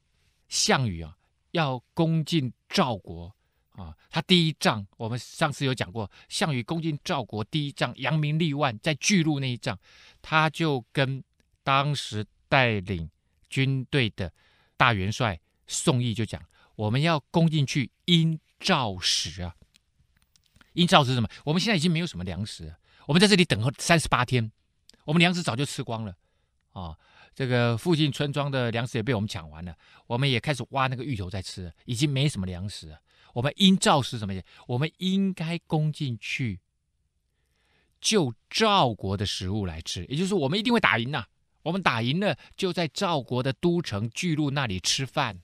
项羽啊。要攻进赵国啊！他第一仗，我们上次有讲过，项羽攻进赵国第一仗，扬名立万，在巨鹿那一仗，他就跟当时带领军队的大元帅宋义就讲，我们要攻进去因赵食啊！因赵是什么？我们现在已经没有什么粮食，我们在这里等候三十八天，我们粮食早就吃光了啊！这个附近村庄的粮食也被我们抢完了，我们也开始挖那个芋头在吃，已经没什么粮食。我们应赵是什么？我们应该攻进去，就赵国的食物来吃，也就是我们一定会打赢呐。我们打赢了，就在赵国的都城巨鹿那里吃饭。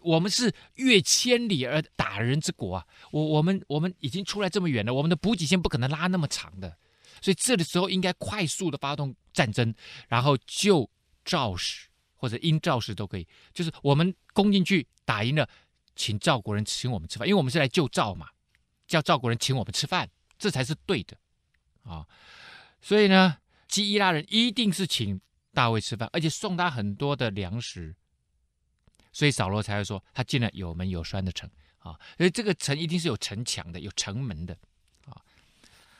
我们是越千里而打人之国啊！我我们我们已经出来这么远了，我们的补给线不可能拉那么长的，所以这个时候应该快速的发动战争，然后就。赵氏或者殷赵氏都可以，就是我们攻进去打赢了，请赵国人请我们吃饭，因为我们是来救赵嘛，叫赵国人请我们吃饭，这才是对的啊。所以呢，基伊拉人一定是请大卫吃饭，而且送他很多的粮食，所以扫罗才会说他进了有门有栓的城啊，因为这个城一定是有城墙的、有城门的啊。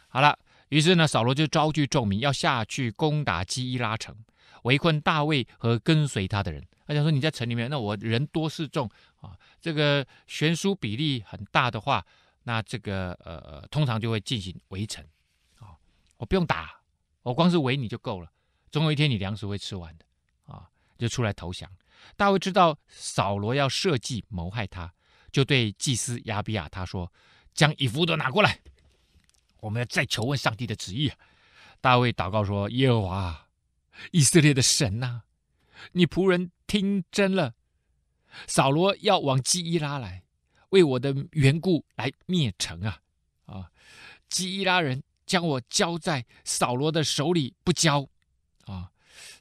好了，于是呢，扫罗就招聚众民要下去攻打基伊拉城。围困大卫和跟随他的人，他想说你在城里面，那我人多势众啊，这个悬殊比例很大的话，那这个呃，通常就会进行围城啊。我不用打，我光是围你就够了，总有一天你粮食会吃完的啊，就出来投降。大卫知道扫罗要设计谋害他，就对祭司亚比亚他说：“将以弗都拿过来，我们要再求问上帝的旨意。”大卫祷告说：“耶和华。”以色列的神呐，你仆人听真了，扫罗要往基伊拉来，为我的缘故来灭城啊啊！基伊拉人将我交在扫罗的手里，不交啊！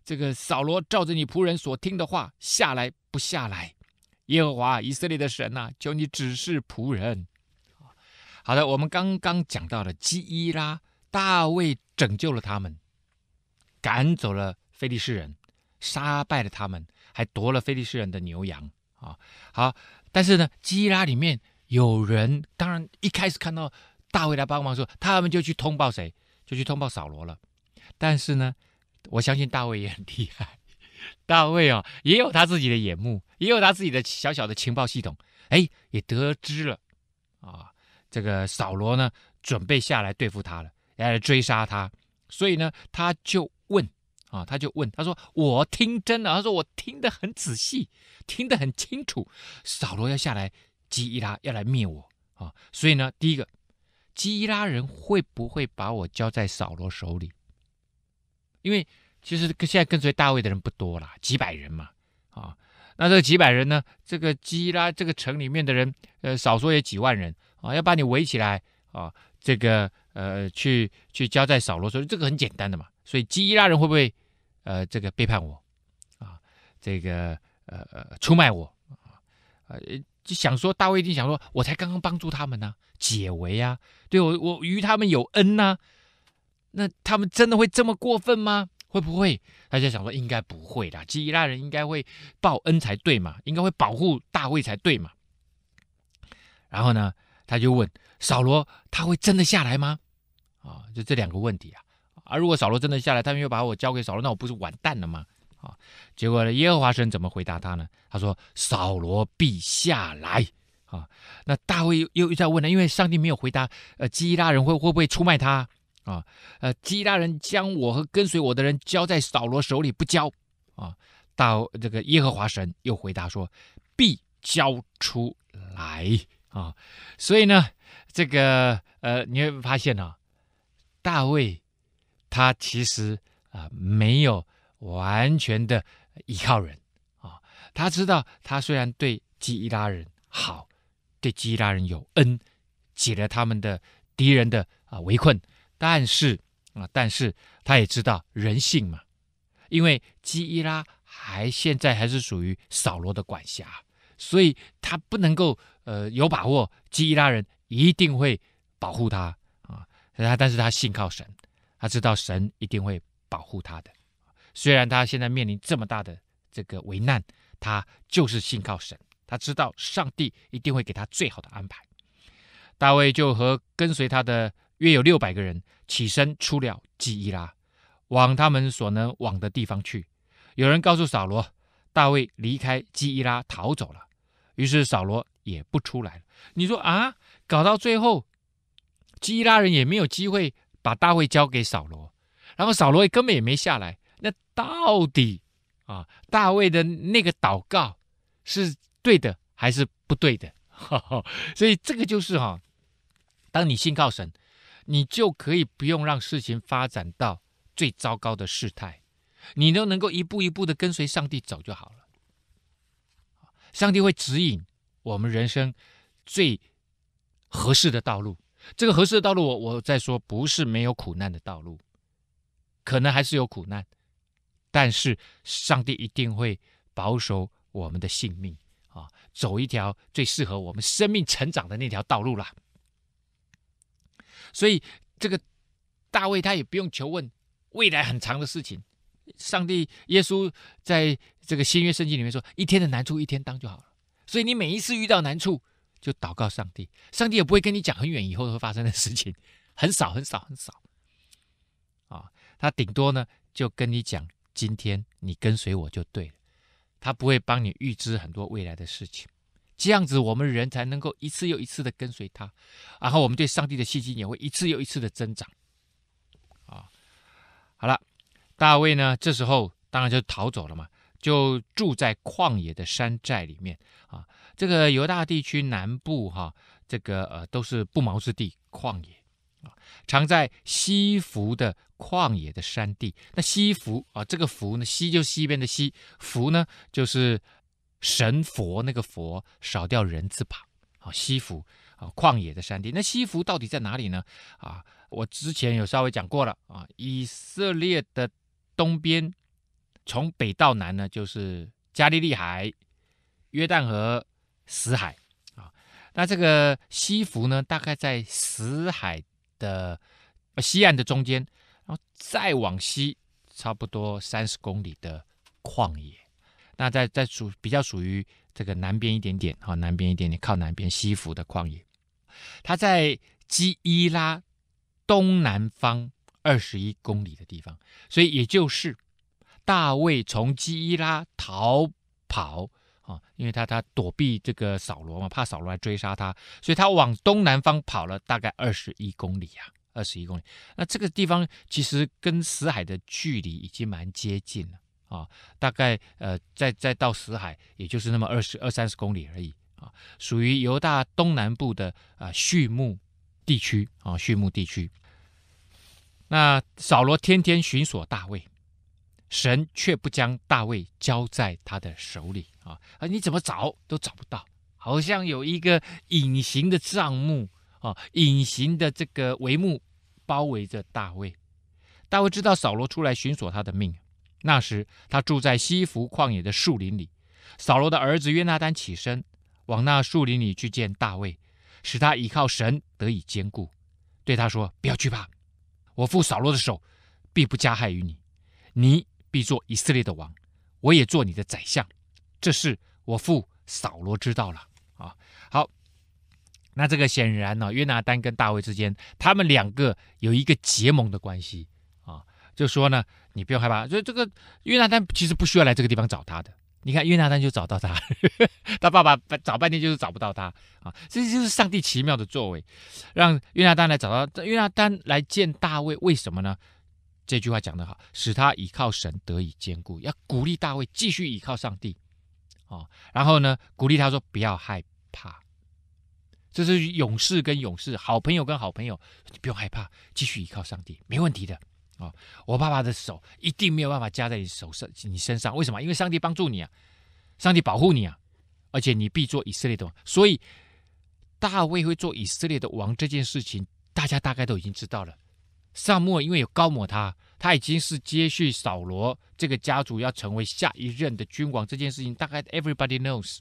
这个扫罗照着你仆人所听的话下来，不下来。耶和华以色列的神呐，求你指示仆人。好的，我们刚刚讲到了基伊拉，大卫拯救了他们。赶走了非利士人，杀败了他们，还夺了非利士人的牛羊啊！好，但是呢，基拉里面有人，当然一开始看到大卫来帮忙，说他们就去通报谁，就去通报扫罗了。但是呢，我相信大卫也很厉害，大卫啊，也有他自己的眼目，也有他自己的小小的情报系统，哎，也得知了啊，这个扫罗呢，准备下来对付他了，来追杀他，所以呢，他就。问啊，他就问，他说我听真了，他说我听得很仔细，听得很清楚。扫罗要下来基伊拉，要来灭我啊，所以呢，第一个，基伊拉人会不会把我交在扫罗手里？因为其实现在跟随大卫的人不多了，几百人嘛，啊，那这几百人呢，这个基伊拉这个城里面的人，呃，少说也几万人啊，要把你围起来啊，这个呃，去去交在扫罗手里，这个很简单的嘛。所以基伊拉人会不会，呃，这个背叛我，啊，这个呃出卖我，啊呃就想说大卫一定想说我才刚刚帮助他们呢解围啊，对我我于他们有恩呐，那他们真的会这么过分吗？会不会大家想说应该不会啦，基伊拉人应该会报恩才对嘛，应该会保护大卫才对嘛。然后呢，他就问扫罗他会真的下来吗？啊，就这两个问题啊。而如果扫罗真的下来，他们又把我交给扫罗，那我不是完蛋了吗？啊，结果呢？耶和华神怎么回答他呢？他说：“扫罗必下来。”啊，那大卫又又在问了，因为上帝没有回答。呃，基拉人会会不会出卖他？啊，呃，基拉人将我和跟随我的人交在扫罗手里，不交。啊，到这个耶和华神又回答说：“必交出来。”啊，所以呢，这个呃，你会发现呢，大卫。他其实啊，没有完全的依靠人啊。他知道，他虽然对基伊拉人好，对基伊拉人有恩，解了他们的敌人的啊围困，但是啊，但是他也知道人性嘛。因为基伊拉还现在还是属于扫罗的管辖，所以他不能够呃有把握基伊拉人一定会保护他啊。他但是他信靠神。他知道神一定会保护他的，虽然他现在面临这么大的这个危难，他就是信靠神。他知道上帝一定会给他最好的安排。大卫就和跟随他的约有六百个人起身出了基伊拉，往他们所能往的地方去。有人告诉扫罗，大卫离开基伊拉逃走了，于是扫罗也不出来了。你说啊，搞到最后，基伊拉人也没有机会。把大卫交给扫罗，然后扫罗也根本也没下来。那到底啊，大卫的那个祷告是对的还是不对的？所以这个就是哈，当你信靠神，你就可以不用让事情发展到最糟糕的事态，你都能够一步一步的跟随上帝走就好了。上帝会指引我们人生最合适的道路。这个合适的道路，我我在说，不是没有苦难的道路，可能还是有苦难，但是上帝一定会保守我们的性命啊，走一条最适合我们生命成长的那条道路啦。所以这个大卫他也不用求问未来很长的事情，上帝耶稣在这个新约圣经里面说，一天的难处一天当就好了。所以你每一次遇到难处。就祷告上帝，上帝也不会跟你讲很远以后会发生的事情，很少很少很少，啊，他顶多呢就跟你讲今天你跟随我就对了，他不会帮你预知很多未来的事情，这样子我们人才能够一次又一次的跟随他，然后我们对上帝的信心也会一次又一次的增长，啊，好了，大卫呢这时候当然就逃走了嘛。就住在旷野的山寨里面啊，这个犹大地区南部哈，这个呃都是不毛之地，旷野啊，常在西服的旷野的山地。那西服啊，这个服呢，西就西边的西，服呢就是神佛那个佛少掉人字旁，啊，西服啊，旷野的山地。那西服到底在哪里呢？啊，我之前有稍微讲过了啊，以色列的东边。从北到南呢，就是加利利海、约旦河、死海啊。那这个西弗呢，大概在死海的西岸的中间，然后再往西，差不多三十公里的旷野。那在在属比较属于这个南边一点点，哈，南边一点点靠南边西弗的旷野，它在基伊拉东南方二十一公里的地方，所以也就是。大卫从基伊拉逃跑啊，因为他他躲避这个扫罗嘛，怕扫罗来追杀他，所以他往东南方跑了大概二十一公里啊，二十一公里。那这个地方其实跟死海的距离已经蛮接近了啊，大概呃，再再到死海也就是那么二十二三十公里而已啊，属于犹大东南部的啊畜牧地区啊，畜牧地区。那扫罗天天寻索大卫。神却不将大卫交在他的手里啊！啊，你怎么找都找不到，好像有一个隐形的帐幕啊，隐形的这个帷幕包围着大卫。大卫知道扫罗出来寻索他的命，那时他住在西弗旷野的树林里。扫罗的儿子约纳丹起身往那树林里去见大卫，使他倚靠神得以坚固。对他说：“不要惧怕，我父扫罗的手必不加害于你，你。”必做以色列的王，我也做你的宰相，这是我父扫罗知道了啊。好，那这个显然呢，约拿丹跟大卫之间，他们两个有一个结盟的关系啊。就说呢，你不用害怕，就这个约拿丹其实不需要来这个地方找他的。你看约拿丹就找到他，他爸爸找半天就是找不到他啊。这就是上帝奇妙的作为，让约拿丹来找到约拿丹来见大卫，为什么呢？这句话讲得好，使他倚靠神得以坚固。要鼓励大卫继续倚靠上帝，哦，然后呢，鼓励他说：“不要害怕。”这是勇士跟勇士，好朋友跟好朋友，你不用害怕，继续依靠上帝，没问题的。哦，我爸爸的手一定没有办法加在你手上，你身上为什么？因为上帝帮助你啊，上帝保护你啊，而且你必做以色列的。王，所以大卫会做以色列的王这件事情，大家大概都已经知道了。上末因为有高摩他，他已经是接续扫罗这个家族要成为下一任的君王这件事情，大概 everybody knows，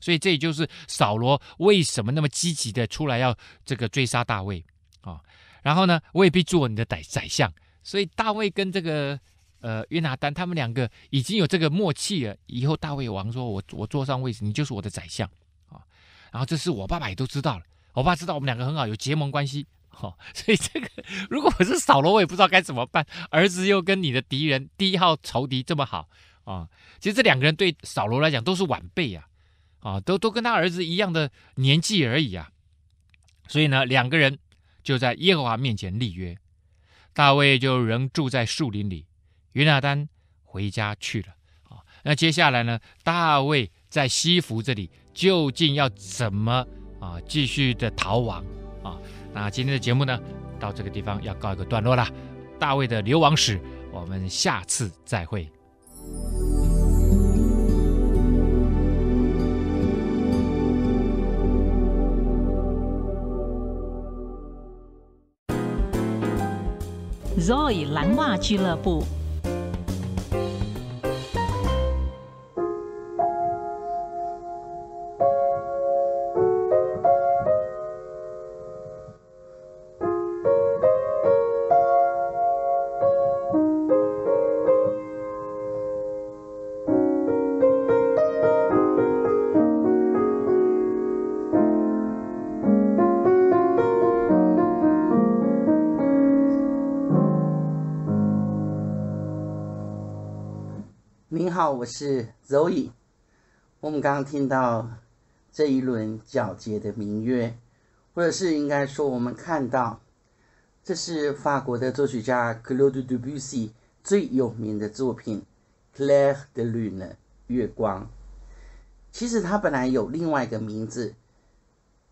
所以这也就是扫罗为什么那么积极的出来要这个追杀大卫啊，然后呢，未必做你的宰宰相，所以大卫跟这个呃约拿丹他们两个已经有这个默契了，以后大卫王说我我坐上位置，你就是我的宰相啊，然后这事我爸爸也都知道了，我爸知道我们两个很好，有结盟关系。哦，所以这个如果我是扫罗，我也不知道该怎么办。儿子又跟你的敌人第一号仇敌这么好啊？其实这两个人对扫罗来讲都是晚辈呀，啊，都都跟他儿子一样的年纪而已啊。所以呢，两个人就在耶和华面前立约。大卫就仍住在树林里，约纳丹回家去了啊。那接下来呢？大卫在西服这里究竟要怎么啊继续的逃亡啊？那今天的节目呢，到这个地方要告一个段落了。大卫的流亡史，我们下次再会。z o e 蓝袜俱乐部。我是 z o e 我们刚刚听到这一轮皎洁的明月，或者是应该说，我们看到这是法国的作曲家 Claude Debussy 最有名的作品《Clair de Lune》月光。其实它本来有另外一个名字，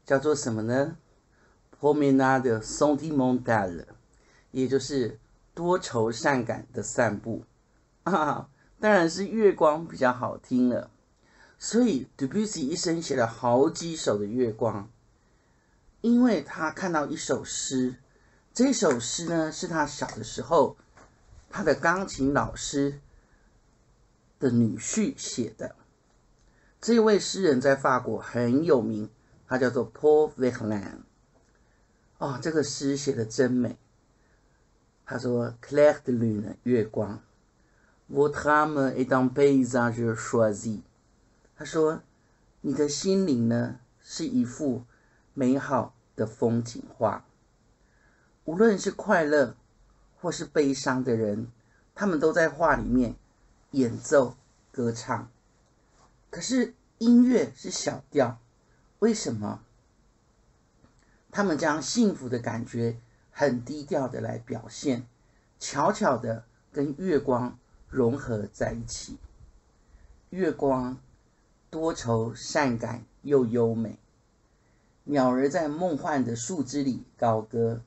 叫做什么呢？“Promenade Son d a m o a l 了，也就是多愁善感的散步啊。当然是月光比较好听了，所以 Debussy 一生写了好几首的月光，因为他看到一首诗，这首诗呢是他小的时候，他的钢琴老师的女婿写的。这位诗人在法国很有名，他叫做 Paul Verlaine。哦，这个诗写的真美。他说：“Clair 的旅人，月光。”他说：“他说：“你的心灵呢，是一幅美好的风景画。无论是快乐或是悲伤的人，他们都在画里面演奏歌唱。可是音乐是小调，为什么？他们将幸福的感觉很低调的来表现，悄悄的跟月光。”融合在一起。月光多愁善感又优美，鸟儿在梦幻的树枝里高歌，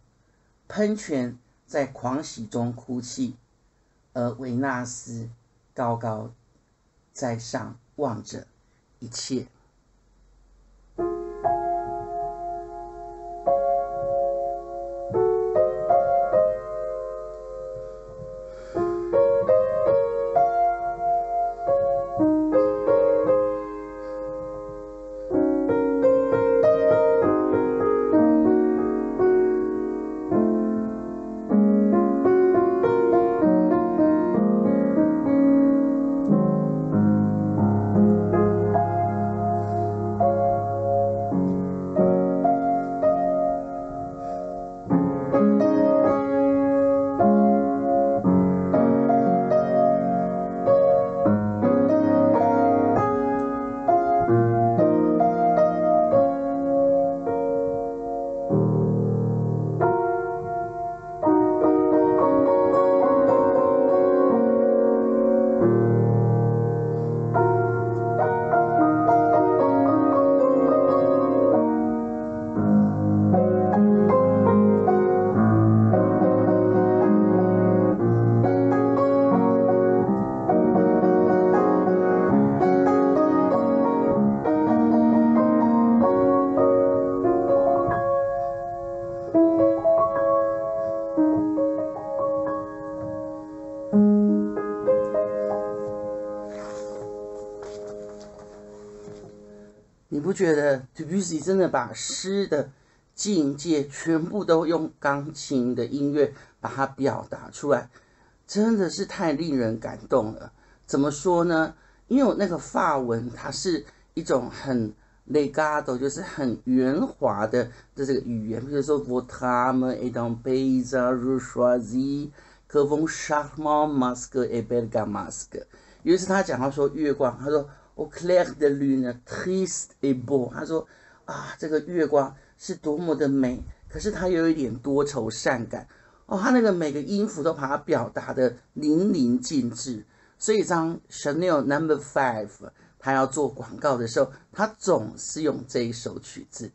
喷泉在狂喜中哭泣，而维纳斯高高在上望着一切。Debussy 真的把诗的境界全部都用钢琴的音乐把它表达出来，真的是太令人感动了。怎么说呢？因为我那个发文它是一种很 legato，就是很圆滑的的这个语言，比如说 votame e d o n b e z a r u s h a i que vont h a r m masque belga masque。于是他讲到说月光，他说。O'Clare u n 呢 t i s t e a Ball，他说啊，这个月光是多么的美。可是它有一点多愁善感。哦，他那个每个音符都把它表达的淋漓尽致。所以张 Chanel Number Five，他要做广告的时候，他总是用这一首曲子。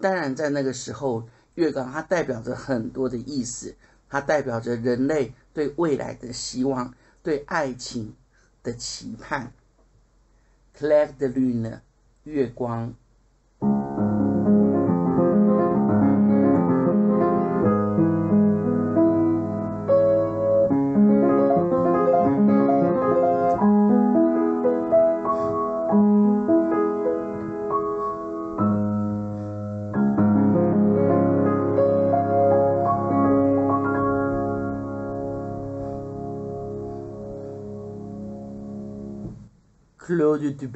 当然，在那个时候，月光它代表着很多的意思，它代表着人类对未来的希望，对爱情的期盼。c l a u d s de l u n 月光。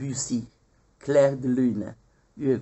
Bussy, Clair de lune, Yue